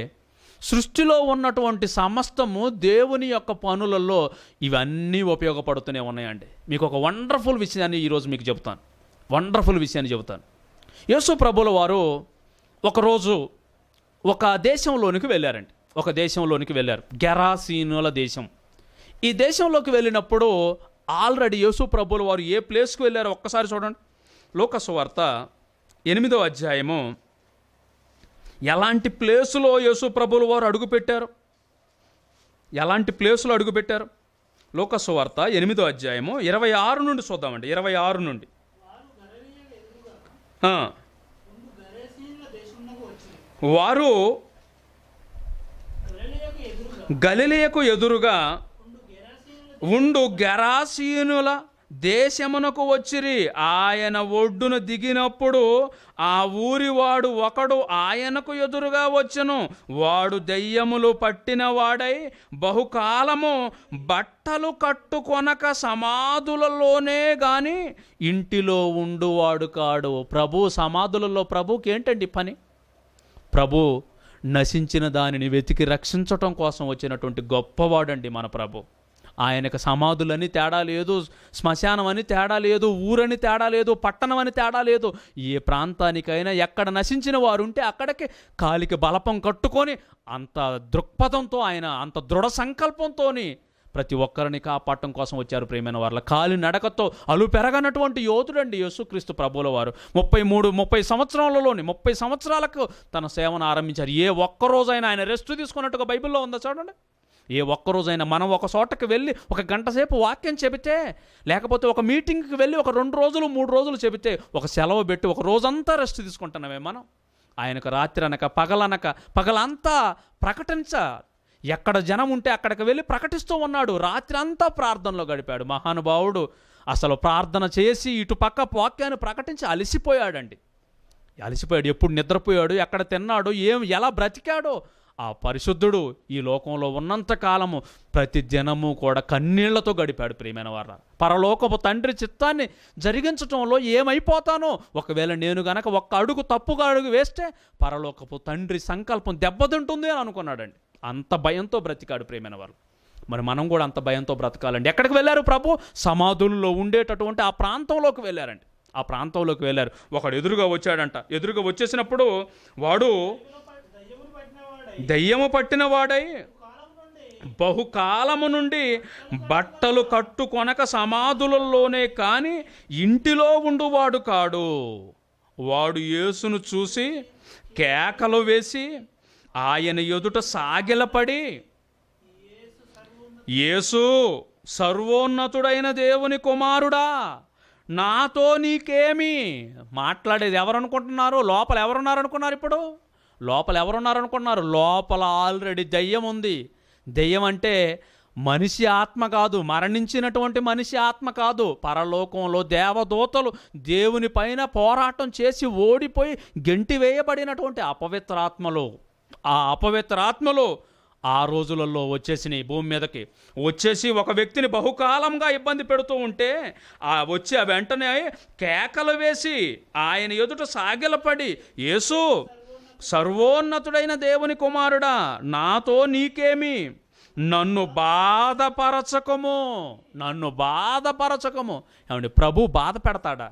సృష్టిలో ఉన్నటువంటి సమస్తము దేవుని యొక్క పనులలో ఇవన్నీ ఉపయోగపడుతూనే ఉన్నాయండి మీకు ఒక వండర్ఫుల్ విషయాన్ని ఈరోజు మీకు చెబుతాను వండర్ఫుల్ విషయాన్ని చెబుతాను యేసు ప్రభుల వారు ఒకరోజు ఒక దేశంలోనికి వెళ్ళారండి ఒక దేశంలోనికి వెళ్ళారు గెరాసీనుల దేశం ఈ దేశంలోకి వెళ్ళినప్పుడు ఆల్రెడీ యేసు ప్రభులు వారు ఏ ప్లేస్కి వెళ్ళారో ఒక్కసారి చూడండి లోకసు వార్త ఎనిమిదో అధ్యాయము ఎలాంటి ప్లేసులో యేసు ప్రభులు వారు అడుగుపెట్టారు ఎలాంటి ప్లేసులో అడుగుపెట్టారు లోకసు వార్త ఎనిమిదో అధ్యాయము ఇరవై ఆరు నుండి చూద్దామండి ఇరవై ఆరు నుండి వారు గలిలేకు ఎదురుగా ఉండు గెరాసీనుల దేశమునకు వచ్చిరి ఆయన ఒడ్డును దిగినప్పుడు ఆ ఊరివాడు ఒకడు ఆయనకు ఎదురుగా వచ్చను వాడు దెయ్యములు పట్టిన వాడై బహుకాలము బట్టలు కట్టుకొనక సమాధులలోనే గాని ఇంటిలో ఉండువాడు కాడు ప్రభు సమాధులలో ప్రభుకి ఏంటండి పని ప్రభు నశించిన దానిని వెతికి రక్షించటం కోసం వచ్చినటువంటి గొప్పవాడండి మన ప్రభు ఆయనకు సమాధులని తేడా లేదు శ్మశానం అని తేడా లేదు ఊరని తేడా లేదు పట్టణం అని తేడా లేదు ఏ ప్రాంతానికైనా ఎక్కడ నశించిన వారు ఉంటే అక్కడికి కాలికి బలపం కట్టుకొని అంత దృక్పథంతో ఆయన అంత దృఢ సంకల్పంతో ప్రతి ఒక్కరిని కాపాడటం కోసం వచ్చారు ప్రేమైన వారిలో కాలి నడకతో అలు పెరగనటువంటి యోధుడండి యేసుక్రీస్తు ప్రభుల వారు ముప్పై మూడు ముప్పై సంవత్సరాలలోని ముప్పై సంవత్సరాలకు తన సేవను ఆరంభించారు ఏ ఒక్కరోజైనా ఆయన రెస్ట్ తీసుకున్నట్టుగా బైబిల్లో ఉందా చూడండి ఏ ఒక్కరోజైనా మనం ఒక చోటకి వెళ్ళి ఒక గంట సేపు వాక్యం చెబితే లేకపోతే ఒక మీటింగ్కి వెళ్ళి ఒక రెండు రోజులు మూడు రోజులు చెబితే ఒక సెలవు పెట్టి ఒక రోజంతా రెస్ట్ తీసుకుంటున్నామే మనం ఆయనకు రాత్రి అనక పగలనక పగలంతా ప్రకటించ ఎక్కడ జనం ఉంటే అక్కడికి వెళ్ళి ప్రకటిస్తూ ఉన్నాడు రాత్రి అంతా ప్రార్థనలో గడిపాడు మహానుభావుడు అసలు ప్రార్థన చేసి ఇటు పక్క వాక్యాన్ని ప్రకటించి అలసిపోయాడండి అలసిపోయాడు ఎప్పుడు నిద్రపోయాడు ఎక్కడ తిన్నాడు ఏం ఎలా బ్రతికాడో ఆ పరిశుద్ధుడు ఈ లోకంలో ఉన్నంత కాలము ప్రతి దినము కూడా కన్నీళ్లతో గడిపాడు ప్రియమైన వారు పరలోకపు తండ్రి చిత్తాన్ని జరిగించటంలో ఏమైపోతానో ఒకవేళ నేను గనక ఒక్క అడుగు తప్పుగా అడుగు వేస్తే పరలోకపు తండ్రి సంకల్పం దెబ్బతింటుంది అని అనుకున్నాడండి అంత భయంతో బ్రతికాడు ప్రేమైన వారు మరి మనం కూడా అంత భయంతో బ్రతకాలండి ఎక్కడికి వెళ్ళారు ప్రభు సమాధుల్లో ఉండేటటువంటి ఆ ప్రాంతంలోకి వెళ్ళారండి ఆ ప్రాంతంలోకి వెళ్ళారు ఒకడు ఎదురుగా వచ్చాడంట ఎదురుగా వచ్చేసినప్పుడు వాడు దయ్యము పట్టిన వాడై బహుకాలము నుండి బట్టలు కట్టుకొనక సమాధులలోనే కానీ ఇంటిలో ఉండువాడు కాడు వాడు యేసును చూసి కేకలు వేసి ఆయన ఎదుట సాగిలపడి యేసు సర్వోన్నతుడైన దేవుని కుమారుడా నాతో నీకేమి మాట్లాడేది ఎవరనుకుంటున్నారు లోపల ఎవరున్నారనుకున్నారు ఇప్పుడు లోపల ఎవరున్నారనుకున్నారు లోపల ఆల్రెడీ దెయ్యం ఉంది దెయ్యం అంటే మనిషి ఆత్మ కాదు మరణించినటువంటి మనిషి ఆత్మ కాదు పరలోకంలో దేవదూతలు దేవుని పైన పోరాటం చేసి ఓడిపోయి గెంటి వేయబడినటువంటి అపవిత్రాత్మలు ఆ అపవిత్ర ఆత్మలు ఆ రోజులలో వచ్చేసినాయి భూమి మీదకి వచ్చేసి ఒక వ్యక్తిని బహుకాలంగా ఇబ్బంది పెడుతూ ఉంటే ఆ వచ్చి ఆ వెంటనే కేకలు వేసి ఆయన ఎదుట సాగిలపడి యేసు సర్వోన్నతుడైన దేవుని కుమారుడా నాతో నీకేమి నన్ను బాధపరచకము నన్ను బాధపరచకము ఏమండి ప్రభు బాధ పెడతాడా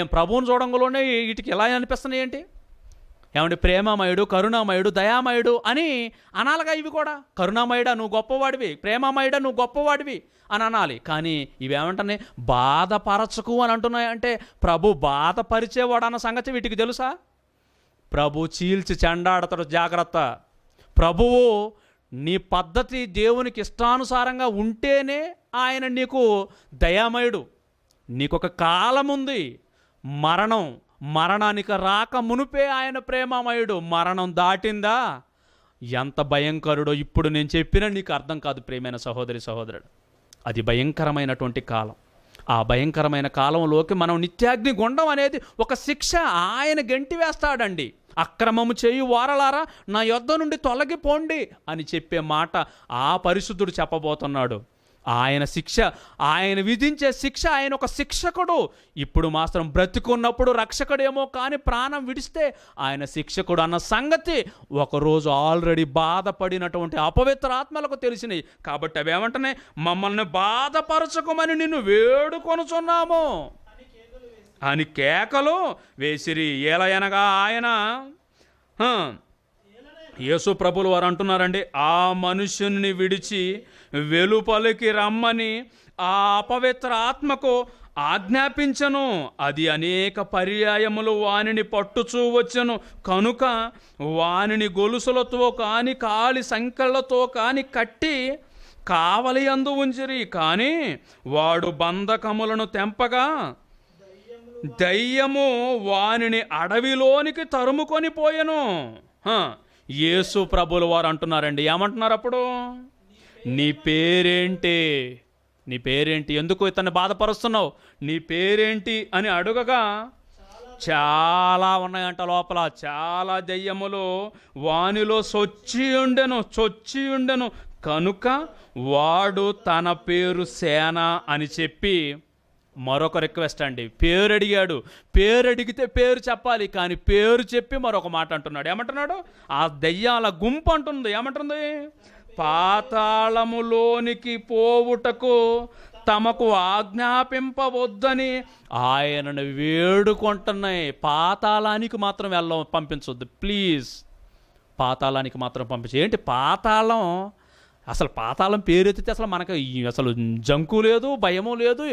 ఏం ప్రభువుని చూడంలోనే వీటికి ఎలా అనిపిస్తున్నాయి ఏంటి ఏమండి ప్రేమమయుడు కరుణామయుడు దయామయుడు అని అనాలిగా ఇవి కూడా కరుణామయుడా నువ్వు గొప్పవాడివి ప్రేమమయుడా నువ్వు గొప్పవాడివి అని అనాలి కానీ ఇవేమంటాయి బాధపరచకు అని అంటున్నాయంటే ప్రభు బాధపరిచేవాడు అన్న సంగతి వీటికి తెలుసా ప్రభు చీల్చి చెండాడతాడు జాగ్రత్త ప్రభువు నీ పద్ధతి దేవునికి ఇష్టానుసారంగా ఉంటేనే ఆయన నీకు దయామయుడు నీకొక కాలం ఉంది మరణం మరణానికి రాక మునుపే ఆయన ప్రేమమయుడు మరణం దాటిందా ఎంత భయంకరుడో ఇప్పుడు నేను చెప్పినా నీకు అర్థం కాదు ప్రేమైన సహోదరి సహోదరుడు అది భయంకరమైనటువంటి కాలం ఆ భయంకరమైన కాలంలోకి మనం నిత్యాగ్ని గుండం అనేది ఒక శిక్ష ఆయన గెంటి వేస్తాడండి అక్రమము చేయి వారలారా నా యొద్ద నుండి తొలగిపోండి అని చెప్పే మాట ఆ పరిశుద్ధుడు చెప్పబోతున్నాడు ఆయన శిక్ష ఆయన విధించే శిక్ష ఆయన ఒక శిక్షకుడు ఇప్పుడు మాత్రం బ్రతికున్నప్పుడు రక్షకుడేమో కానీ ప్రాణం విడిస్తే ఆయన శిక్షకుడు అన్న సంగతి ఒకరోజు ఆల్రెడీ బాధపడినటువంటి అపవిత్ర ఆత్మలకు తెలిసినాయి కాబట్టి అవేమంటనే మమ్మల్ని బాధపరచకమని నిన్ను వేడుకొనుచున్నాము అని కేకలు వేసిరి ఏలయనగా ఆయన యేసు ప్రభులు వారు అంటున్నారండి ఆ మనుషుని విడిచి వెలుపలికి రమ్మని ఆ అపవిత్ర ఆత్మకు ఆజ్ఞాపించను అది అనేక పర్యాయములు వానిని పట్టుచూ వచ్చను కనుక వానిని గొలుసులతో కాని కాలి సంకళ్లతో కాని కట్టి కావలి అందు ఉంచిరి కానీ వాడు బంధకములను తెంపగా దయ్యము వానిని అడవిలోనికి తరుముకొని పోయను యేసు ప్రభులు వారు అంటున్నారండి ఏమంటున్నారు అప్పుడు నీ పేరేంటి నీ పేరేంటి ఎందుకు ఇతన్ని బాధపరుస్తున్నావు నీ పేరేంటి అని అడుగగా చాలా ఉన్నాయంట లోపల చాలా దెయ్యములు వానిలో సొచ్చి ఉండెను సొచ్చి ఉండెను కనుక వాడు తన పేరు సేన అని చెప్పి మరొక రిక్వెస్ట్ అండి పేరు అడిగాడు పేరు అడిగితే పేరు చెప్పాలి కానీ పేరు చెప్పి మరొక మాట అంటున్నాడు ఏమంటున్నాడు ఆ దెయ్యాల గుంపు అంటుంది ఏమంటుంది పాతాళములోనికి పోవుటకు తమకు ఆజ్ఞాపింపవద్దని ఆయనను వేడుకుంటున్నాయి పాతాళానికి మాత్రం వెళ్ళం పంపించొద్దు ప్లీజ్ పాతాళానికి మాత్రం పంపించు ఏంటి పాతాళం అసలు పాతాళం పేరెత్తితే అసలు మనకు అసలు జంకు లేదు భయము లేదు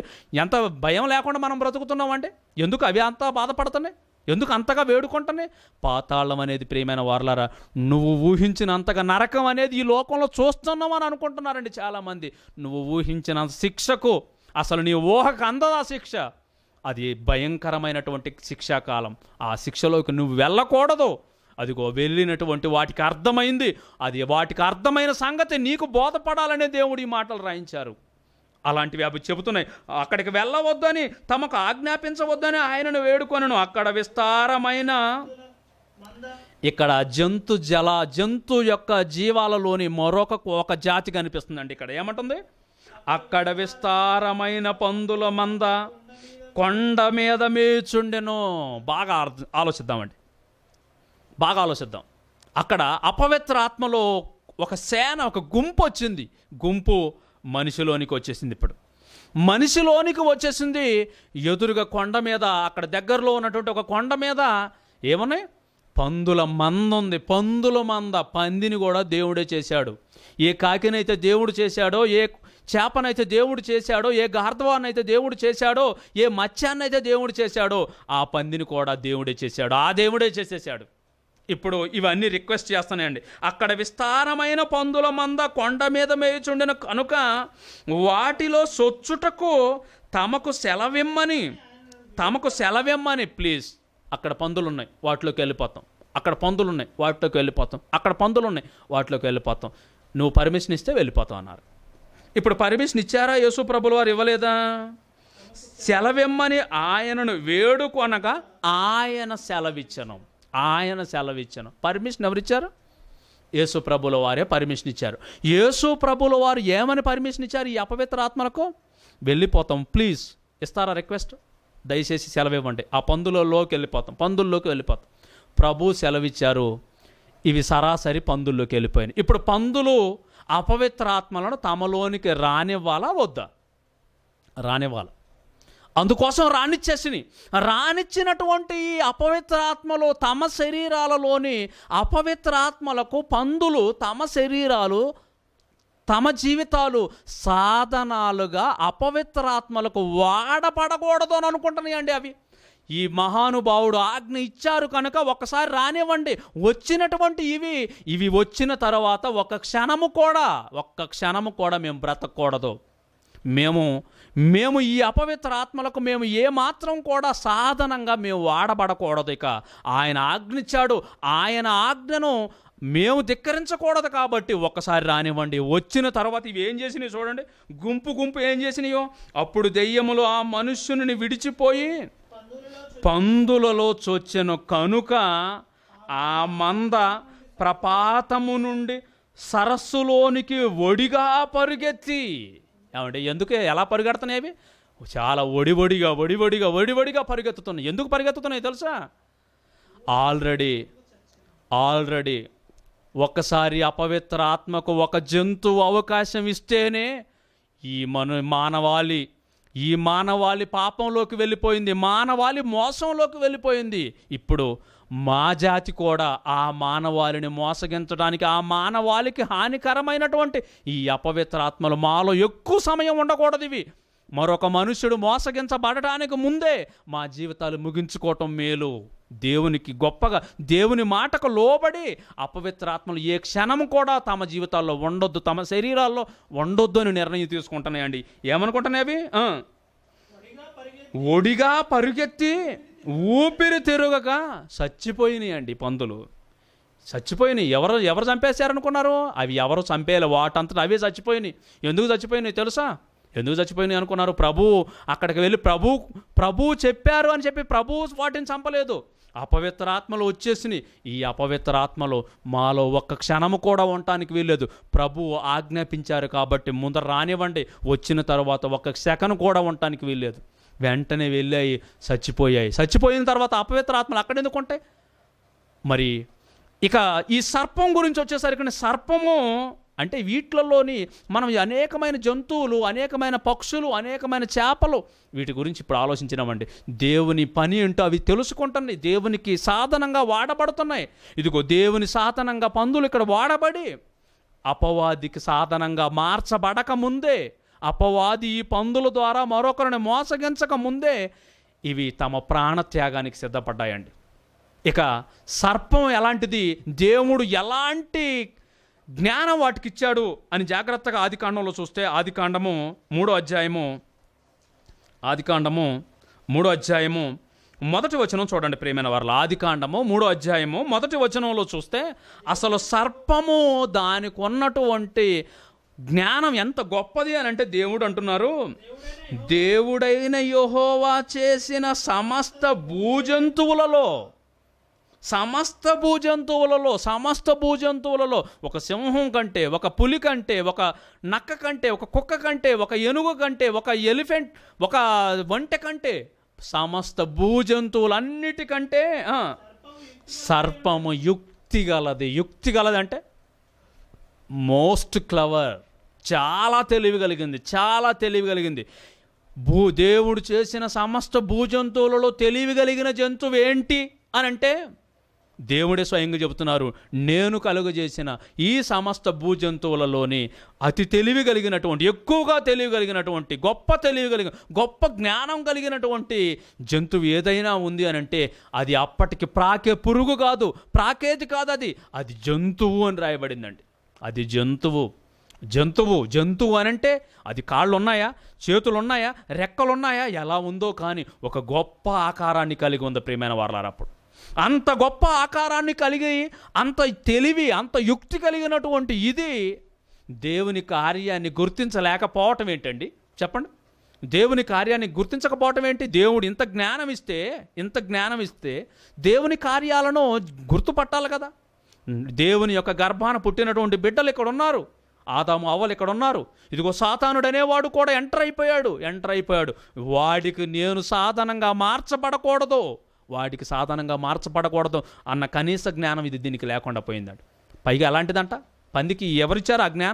ఎంత భయం లేకుండా మనం బ్రతుకుతున్నామంటే ఎందుకు అవి అంతా బాధపడుతున్నాయి ఎందుకు అంతగా వేడుకుంటనే పాతాళం అనేది ప్రియమైన వారలారా నువ్వు ఊహించినంతగా నరకం అనేది ఈ లోకంలో చూస్తున్నావు అని అనుకుంటున్నారండి చాలామంది నువ్వు ఊహించిన శిక్షకు అసలు నీ ఊహకు అందదా శిక్ష అది భయంకరమైనటువంటి శిక్షాకాలం ఆ శిక్షలోకి నువ్వు వెళ్ళకూడదు అదిగో వెళ్ళినటువంటి వాటికి అర్థమైంది అది వాటికి అర్థమైన సంగతి నీకు బోధపడాలనే దేవుడు ఈ మాటలు రాయించారు అలాంటివి అవి చెబుతున్నాయి అక్కడికి వెళ్ళవద్దని తమకు ఆజ్ఞాపించవద్దని ఆయనను వేడుకొనను అక్కడ విస్తారమైన ఇక్కడ జంతు జల జంతు యొక్క జీవాలలోని మరొక ఒక జాతి కనిపిస్తుందండి ఇక్కడ ఏమంటుంది అక్కడ విస్తారమైన పందుల మంద కొండ మీద మేచుండెను బాగా ఆలోచిద్దామండి బాగా ఆలోచిద్దాం అక్కడ అపవిత్ర ఆత్మలో ఒక సేన ఒక గుంపు వచ్చింది గుంపు మనిషిలోనికి వచ్చేసింది ఇప్పుడు మనిషిలోనికి వచ్చేసింది ఎదురుగా కొండ మీద అక్కడ దగ్గరలో ఉన్నటువంటి ఒక కొండ మీద ఏమన్నాయి పందుల మంద ఉంది పందుల మంద పందిని కూడా దేవుడే చేశాడు ఏ కాకినైతే దేవుడు చేశాడో ఏ చేపనైతే దేవుడు చేశాడో ఏ గార్ధవాన్నైతే దేవుడు చేశాడో ఏ మత్స్యాన్నైతే దేవుడు చేశాడో ఆ పందిని కూడా దేవుడే చేశాడు ఆ దేవుడే చేసేసాడు ఇప్పుడు ఇవన్నీ రిక్వెస్ట్ చేస్తున్నాయండి అక్కడ విస్తారమైన పందుల మంద కొండ మీద మేయుచుండిన కనుక వాటిలో సొచ్చుటకు తమకు సెలవిమ్మని తమకు సెలవిమ్మని ప్లీజ్ అక్కడ పందులు ఉన్నాయి వాటిలోకి వెళ్ళిపోతాం అక్కడ పందులు ఉన్నాయి వాటిలోకి వెళ్ళిపోతాం అక్కడ పందులు ఉన్నాయి వాటిలోకి వెళ్ళిపోతాం నువ్వు పర్మిషన్ ఇస్తే వెళ్ళిపోతావు అన్నారు ఇప్పుడు పర్మిషన్ ఇచ్చారా యేసు ప్రభులు వారు ఇవ్వలేదా సెలవిమ్మని ఆయనను వేడుకొనగా ఆయన సెలవిచ్చను ఆయన ఇచ్చాను పర్మిషన్ ఎవరిచ్చారు యేసు ప్రభుల వారే పర్మిషన్ ఇచ్చారు యేసు ప్రభుల వారు ఏమని పర్మిషన్ ఇచ్చారు ఈ అపవిత్ర ఆత్మలకు వెళ్ళిపోతాం ప్లీజ్ ఇస్తారా రిక్వెస్ట్ దయచేసి సెలవు ఇవ్వండి ఆ పందులలోకి వెళ్ళిపోతాం పందుల్లోకి వెళ్ళిపోతాం ప్రభు సెలవిచ్చారు ఇవి సరాసరి పందుల్లోకి వెళ్ళిపోయినాయి ఇప్పుడు పందులు అపవిత్ర ఆత్మలను తమలోనికి రానివ్వాలా వద్దా రానివ్వాలి అందుకోసం రానిచ్చేసిని రానిచ్చినటువంటి ఈ అపవిత్రాత్మలు తమ శరీరాలలోని అపవిత్రాత్మలకు పందులు తమ శరీరాలు తమ జీవితాలు సాధనాలుగా అపవిత్రాత్మలకు వాడపడకూడదు అని అనుకుంటున్నాయండి అవి ఈ మహానుభావుడు ఆజ్ఞ ఇచ్చారు కనుక ఒకసారి రానివ్వండి వచ్చినటువంటి ఇవి ఇవి వచ్చిన తర్వాత ఒక క్షణము కూడా ఒక్క క్షణము కూడా మేము బ్రతకూడదు మేము మేము ఈ అపవిత్ర ఆత్మలకు మేము ఏమాత్రం కూడా సాధనంగా మేము వాడబడకూడదు ఇక ఆయన ఆజ్ఞిచ్చాడు ఆయన ఆజ్ఞను మేము ధిక్కరించకూడదు కాబట్టి ఒక్కసారి రానివ్వండి వచ్చిన తర్వాత ఇవి ఏం చేసినాయి చూడండి గుంపు గుంపు ఏం చేసినాయో అప్పుడు దెయ్యములు ఆ మనుష్యుని విడిచిపోయి పందులలో చొచ్చెను కనుక ఆ మంద ప్రపాతము నుండి సరస్సులోనికి ఒడిగా పరుగెత్తి ఏమంటే ఎందుకు ఎలా పరిగెడుతున్నాయి అవి చాలా ఒడిబొడిగా ఒడిబొడిగా ఒడిబొడిగా పరిగెత్తుతున్నాయి ఎందుకు పరిగెత్తుతున్నాయి తెలుసా ఆల్రెడీ ఆల్రెడీ ఒకసారి అపవిత్ర ఆత్మకు ఒక జంతువు అవకాశం ఇస్తేనే ఈ మను మానవాళి ఈ మానవాళి పాపంలోకి వెళ్ళిపోయింది మానవాళి మోసంలోకి వెళ్ళిపోయింది ఇప్పుడు మా జాతి కూడా ఆ మానవాళిని మోసగించడానికి ఆ మానవాళికి హానికరమైనటువంటి ఈ అపవిత్ర ఆత్మలు మాలో ఎక్కువ సమయం ఉండకూడదు ఇవి మరొక మనుషుడు మోసగించబడటానికి ముందే మా జీవితాలు ముగించుకోవటం మేలు దేవునికి గొప్పగా దేవుని మాటకు లోబడి అపవిత్రాత్మలు ఏ క్షణం కూడా తమ జీవితాల్లో ఉండొద్దు తమ శరీరాల్లో ఉండొద్దు అని నిర్ణయం తీసుకుంటున్నాయండి ఏమనుకుంటున్నాయి అవి ఒడిగా పరుగెత్తి ఊపిరి తిరగక చచ్చిపోయినాయండి పందులు చచ్చిపోయినాయి ఎవరు ఎవరు చంపేశారనుకున్నారు అవి ఎవరు చంపేయాలి వాటంతటా అవే చచ్చిపోయినాయి ఎందుకు చచ్చిపోయినాయి తెలుసా ఎందుకు చచ్చిపోయింది అనుకున్నారు ప్రభు అక్కడికి వెళ్ళి ప్రభు ప్రభు చెప్పారు అని చెప్పి ప్రభు వాటిని చంపలేదు అపవిత్ర ఆత్మలు వచ్చేసినాయి ఈ అపవిత్ర ఆత్మలు మాలో ఒక్క క్షణము కూడా ఉండటానికి వీల్లేదు ప్రభు ఆజ్ఞాపించారు కాబట్టి ముందర రానివ్వండి వచ్చిన తర్వాత ఒక్క సెకండ్ కూడా ఉండటానికి వీల్లేదు వెంటనే వెళ్ళాయి చచ్చిపోయాయి చచ్చిపోయిన తర్వాత అపవిత్ర ఆత్మలు అక్కడ ఉంటాయి మరి ఇక ఈ సర్పం గురించి వచ్చేసరికి సర్పము అంటే వీటిలలోని మనం అనేకమైన జంతువులు అనేకమైన పక్షులు అనేకమైన చేపలు వీటి గురించి ఇప్పుడు ఆలోచించినామండి దేవుని పని ఏంటో అవి తెలుసుకుంటున్నాయి దేవునికి సాధనంగా వాడబడుతున్నాయి ఇదిగో దేవుని సాధనంగా పందులు ఇక్కడ వాడబడి అపవాదికి సాధనంగా మార్చబడక ముందే అపవాది ఈ పందుల ద్వారా మరొకరిని మోసగించక ముందే ఇవి తమ ప్రాణత్యాగానికి సిద్ధపడ్డాయండి ఇక సర్పం ఎలాంటిది దేవుడు ఎలాంటి జ్ఞానం వాటికిచ్చాడు అని జాగ్రత్తగా ఆదికాండంలో చూస్తే ఆదికాండము మూడో అధ్యాయము ఆదికాండము మూడో అధ్యాయము మొదటి వచనం చూడండి ప్రేమైన వారు ఆదికాండము మూడో అధ్యాయము మొదటి వచనంలో చూస్తే అసలు సర్పము దానికి ఉన్నటువంటి జ్ఞానం ఎంత గొప్పది అని అంటే దేవుడు అంటున్నారు దేవుడైన యోహోవా చేసిన సమస్త భూజంతువులలో సమస్త భూజంతువులలో సమస్త భూజంతువులలో ఒక సింహం కంటే ఒక పులి కంటే ఒక నక్క కంటే ఒక కుక్క కంటే ఒక ఎనుగు కంటే ఒక ఎలిఫెంట్ ఒక వంట కంటే సమస్త భూజంతువులన్నిటికంటే సర్పము యుక్తి గలది యుక్తి గలది అంటే మోస్ట్ క్లవర్ చాలా తెలివి కలిగింది చాలా తెలివి కలిగింది భూ దేవుడు చేసిన సమస్త భూజంతువులలో తెలివి కలిగిన జంతువు ఏంటి అని అంటే దేవుడే స్వయంగా చెబుతున్నారు నేను కలుగజేసిన ఈ సమస్త భూజంతువులలోని అతి తెలివి కలిగినటువంటి ఎక్కువగా తెలివి కలిగినటువంటి గొప్ప తెలివి కలిగిన గొప్ప జ్ఞానం కలిగినటువంటి జంతువు ఏదైనా ఉంది అని అంటే అది అప్పటికి ప్రాకే పురుగు కాదు ప్రాకేది కాదు అది అది జంతువు అని రాయబడిందండి అది జంతువు జంతువు జంతువు అని అంటే అది కాళ్ళు ఉన్నాయా చేతులు ఉన్నాయా రెక్కలు ఉన్నాయా ఎలా ఉందో కానీ ఒక గొప్ప ఆకారాన్ని కలిగి ఉంది ప్రియమైన వారలారప్పుడు అంత గొప్ప ఆకారాన్ని కలిగి అంత తెలివి అంత యుక్తి కలిగినటువంటి ఇది దేవుని కార్యాన్ని గుర్తించలేకపోవటం ఏంటండి చెప్పండి దేవుని కార్యాన్ని గుర్తించకపోవటం ఏంటి దేవుడు ఇంత జ్ఞానం ఇస్తే ఇంత జ్ఞానం ఇస్తే దేవుని కార్యాలను గుర్తుపట్టాలి కదా దేవుని యొక్క గర్భాన పుట్టినటువంటి బిడ్డలు ఇక్కడ ఉన్నారు ఆదాము అవ్వలు ఇక్కడ ఉన్నారు ఇదిగో సాతానుడు అనేవాడు కూడా ఎంటర్ అయిపోయాడు ఎంటర్ అయిపోయాడు వాడికి నేను సాధనంగా మార్చబడకూడదు వాటికి సాధారణంగా మార్చబడకూడదు అన్న కనీస జ్ఞానం ఇది దీనికి లేకుండా పోయిందండి పైగా ఎలాంటిదంట పందికి ఎవరిచ్చారు ఆ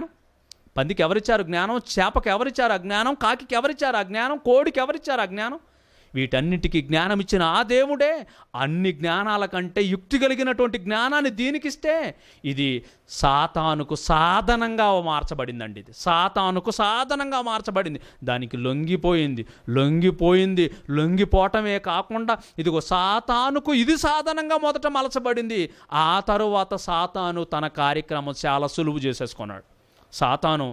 పందికి ఎవరిచ్చారు జ్ఞానం చేపకి ఎవరిచ్చారు అజ్ఞానం కాకి ఎవరిచ్చారు అజ్ఞానం కోడికి ఎవరిచ్చారు అజ్ఞానం వీటన్నిటికీ జ్ఞానం ఇచ్చిన ఆ దేవుడే అన్ని జ్ఞానాల కంటే యుక్తి కలిగినటువంటి జ్ఞానాన్ని దీనికిస్తే ఇది సాతానుకు సాధనంగా మార్చబడిందండి ఇది సాతానుకు సాధనంగా మార్చబడింది దానికి లొంగిపోయింది లొంగిపోయింది లొంగిపోవటమే కాకుండా ఇదిగో సాతానుకు ఇది సాధనంగా మొదట మలచబడింది ఆ తరువాత సాతాను తన కార్యక్రమం చాలా సులువు చేసేసుకున్నాడు సాతాను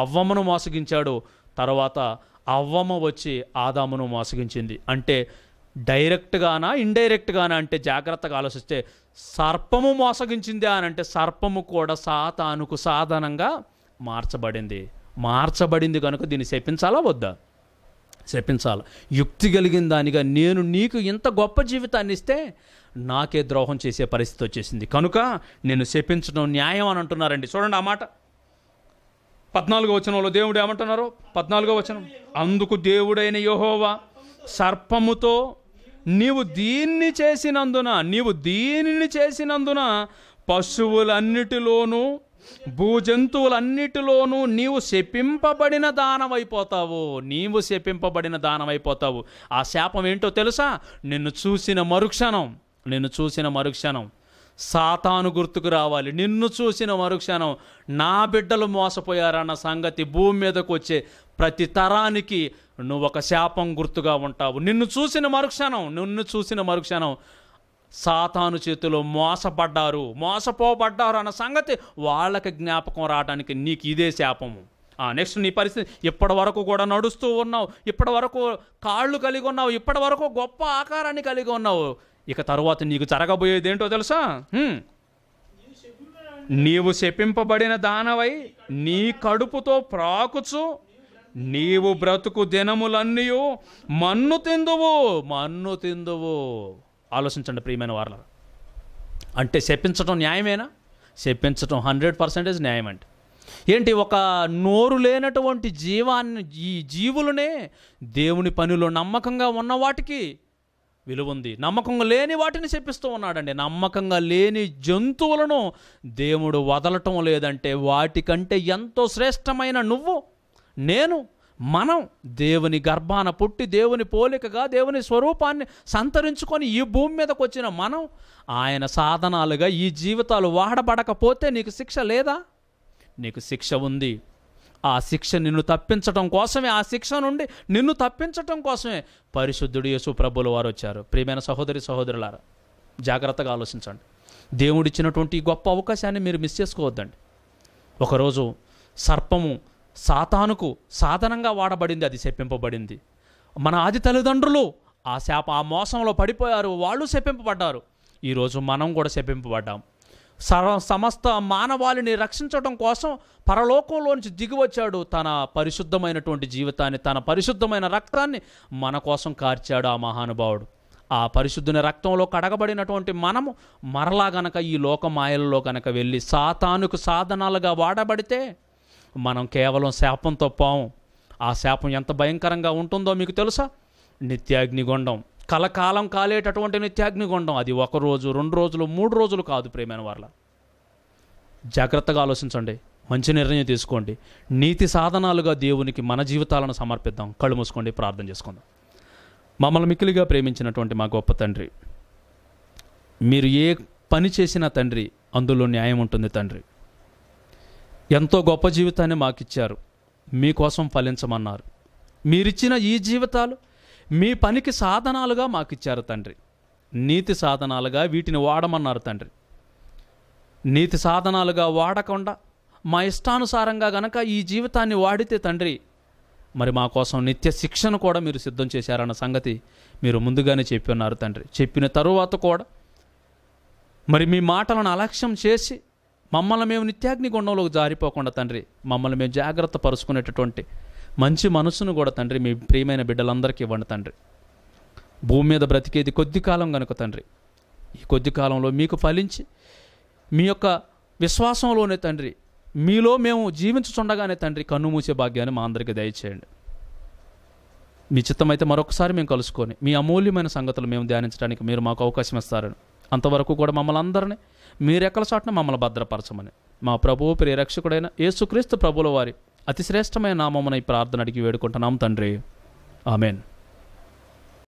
అవ్వమ్మను మోసగించాడు తర్వాత అవ్వమ్మ వచ్చి ఆదామును మోసగించింది అంటే డైరెక్ట్గానా ఇండైరెక్ట్గానా అంటే జాగ్రత్తగా ఆలోచిస్తే సర్పము మోసగించింది అని అంటే సర్పము కూడా సాతానుకు సాధనంగా మార్చబడింది మార్చబడింది కనుక దీన్ని శపించాలా వద్దా శపించాలి యుక్తి కలిగిన దానిగా నేను నీకు ఇంత గొప్ప జీవితాన్ని ఇస్తే నాకే ద్రోహం చేసే పరిస్థితి వచ్చేసింది కనుక నేను శపించడం న్యాయం అని అంటున్నారండి చూడండి ఆ మాట పద్నాలుగో వచనంలో దేవుడు ఏమంటున్నారు పద్నాలుగో వచనం అందుకు దేవుడైన యోహోవా సర్పముతో నీవు దీన్ని చేసినందున నీవు దీనిని చేసినందున పశువులన్నిటిలోనూ భూజంతువులన్నిటిలోనూ నీవు శపింపబడిన దానమైపోతావు నీవు శపింపబడిన దానమైపోతావు ఆ శాపం ఏంటో తెలుసా నిన్ను చూసిన మరుక్షణం నిన్ను చూసిన మరుక్షణం సాతాను గుర్తుకు రావాలి నిన్ను చూసిన మరుక్షణం నా బిడ్డలు మోసపోయారన్న సంగతి భూమి మీదకు వచ్చే ప్రతి తరానికి నువ్వు ఒక శాపం గుర్తుగా ఉంటావు నిన్ను చూసిన మరుక్షణం నిన్ను చూసిన మరుక్షణం సాతాను చేతిలో మోసపడ్డారు మోసపోబడ్డారు అన్న సంగతి వాళ్ళకి జ్ఞాపకం రావడానికి నీకు ఇదే శాపము నెక్స్ట్ నీ పరిస్థితి ఇప్పటి వరకు కూడా నడుస్తూ ఉన్నావు ఇప్పటి వరకు కాళ్ళు కలిగి ఉన్నావు ఇప్పటి వరకు గొప్ప ఆకారాన్ని కలిగి ఉన్నావు ఇక తరువాత నీకు జరగబోయేది ఏంటో తెలుసా నీవు శపింపబడిన దానవై నీ కడుపుతో ప్రాకుచు నీవు బ్రతుకు దినములన్నీ మన్ను తిందువు మన్ను తిందువు ఆలోచించండి ప్రియమైన వార్ల అంటే శప్పించడం న్యాయమేనా శప్పించడం హండ్రెడ్ పర్సెంటేజ్ న్యాయం అంటే ఏంటి ఒక నోరు లేనటువంటి జీవాన్ని ఈ జీవులనే దేవుని పనిలో నమ్మకంగా ఉన్న వాటికి విలువ ఉంది నమ్మకంగా లేని వాటిని చెప్పిస్తూ ఉన్నాడండి నమ్మకంగా లేని జంతువులను దేవుడు వదలటం లేదంటే వాటికంటే ఎంతో శ్రేష్టమైన నువ్వు నేను మనం దేవుని గర్భాన పుట్టి దేవుని పోలికగా దేవుని స్వరూపాన్ని సంతరించుకొని ఈ భూమి మీదకు వచ్చిన మనం ఆయన సాధనాలుగా ఈ జీవితాలు వాడబడకపోతే నీకు శిక్ష లేదా నీకు శిక్ష ఉంది ఆ శిక్ష నిన్ను తప్పించటం కోసమే ఆ శిక్ష నుండి నిన్ను తప్పించటం కోసమే పరిశుద్ధుడు యేసు ప్రభులు వారు వచ్చారు ప్రియమైన సహోదరి సహోదరులారా జాగ్రత్తగా ఆలోచించండి దేవుడిచ్చినటువంటి గొప్ప అవకాశాన్ని మీరు మిస్ చేసుకోవద్దండి ఒకరోజు సర్పము సాతానుకు సాధనంగా వాడబడింది అది శప్పింపబడింది మన ఆది తల్లిదండ్రులు ఆ శాప ఆ మోసంలో పడిపోయారు వాళ్ళు శపింపబడ్డారు ఈరోజు మనం కూడా శపింపబడ్డాం సర్వ సమస్త మానవాళిని రక్షించడం కోసం పరలోకంలోంచి దిగివచ్చాడు తన పరిశుద్ధమైనటువంటి జీవితాన్ని తన పరిశుద్ధమైన రక్తాన్ని మన కోసం కార్చాడు ఆ మహానుభావుడు ఆ పరిశుద్ధుని రక్తంలో కడగబడినటువంటి మనము మరలా గనక ఈ మాయల్లో గనక వెళ్ళి సాతానుకు సాధనాలుగా వాడబడితే మనం కేవలం శాపంతో పాము ఆ శాపం ఎంత భయంకరంగా ఉంటుందో మీకు తెలుసా నిత్యాగ్నిగుండం కలకాలం కాలేటటువంటి నిత్యాగ్నిగుండం అది ఒక రోజు రెండు రోజులు మూడు రోజులు కాదు ప్రేమైన వాళ్ళ జాగ్రత్తగా ఆలోచించండి మంచి నిర్ణయం తీసుకోండి నీతి సాధనాలుగా దేవునికి మన జీవితాలను సమర్పిద్దాం కళ్ళు మూసుకోండి ప్రార్థన చేసుకుందాం మమ్మల్ని మిక్కిలిగా ప్రేమించినటువంటి మా గొప్ప తండ్రి మీరు ఏ పని చేసినా తండ్రి అందులో న్యాయం ఉంటుంది తండ్రి ఎంతో గొప్ప జీవితాన్ని మాకిచ్చారు మీకోసం ఫలించమన్నారు మీరిచ్చిన ఈ జీవితాలు మీ పనికి సాధనాలుగా మాకు ఇచ్చారు తండ్రి నీతి సాధనాలుగా వీటిని వాడమన్నారు తండ్రి నీతి సాధనాలుగా వాడకుండా మా ఇష్టానుసారంగా గనక ఈ జీవితాన్ని వాడితే తండ్రి మరి మా కోసం నిత్య శిక్షను కూడా మీరు సిద్ధం చేశారన్న సంగతి మీరు ముందుగానే చెప్పి ఉన్నారు తండ్రి చెప్పిన తరువాత కూడా మరి మీ మాటలను అలక్ష్యం చేసి మమ్మల్ని మేము నిత్యాగ్నిగుండంలోకి జారిపోకుండా తండ్రి మమ్మల్ని మేము జాగ్రత్త పరుచుకునేటటువంటి మంచి మనసును కూడా తండ్రి మీ ప్రియమైన బిడ్డలందరికీ ఇవ్వండి తండ్రి భూమి మీద బ్రతికేది కొద్ది కాలం కనుక తండ్రి ఈ కొద్ది కాలంలో మీకు ఫలించి మీ యొక్క విశ్వాసంలోనే తండ్రి మీలో మేము జీవించుచుండగానే తండ్రి కన్ను మూసే భాగ్యాన్ని మా అందరికీ దయచేయండి మీ చిత్తం అయితే మరొకసారి మేము కలుసుకొని మీ అమూల్యమైన సంగతులు మేము ధ్యానించడానికి మీరు మాకు అవకాశం ఇస్తారని అంతవరకు కూడా మమ్మల్ని అందరినీ మీరెక్కల చాటున మమ్మల్ని భద్రపరచమని మా ప్రభువు ప్రియరక్షకుడైన యేసుక్రీస్తు ప్రభుల వారి అతిశ్రేష్టమైన నామమున ఈ ప్రార్థన అడిగి వేడుకుంటున్నాం తండ్రి ఆమెన్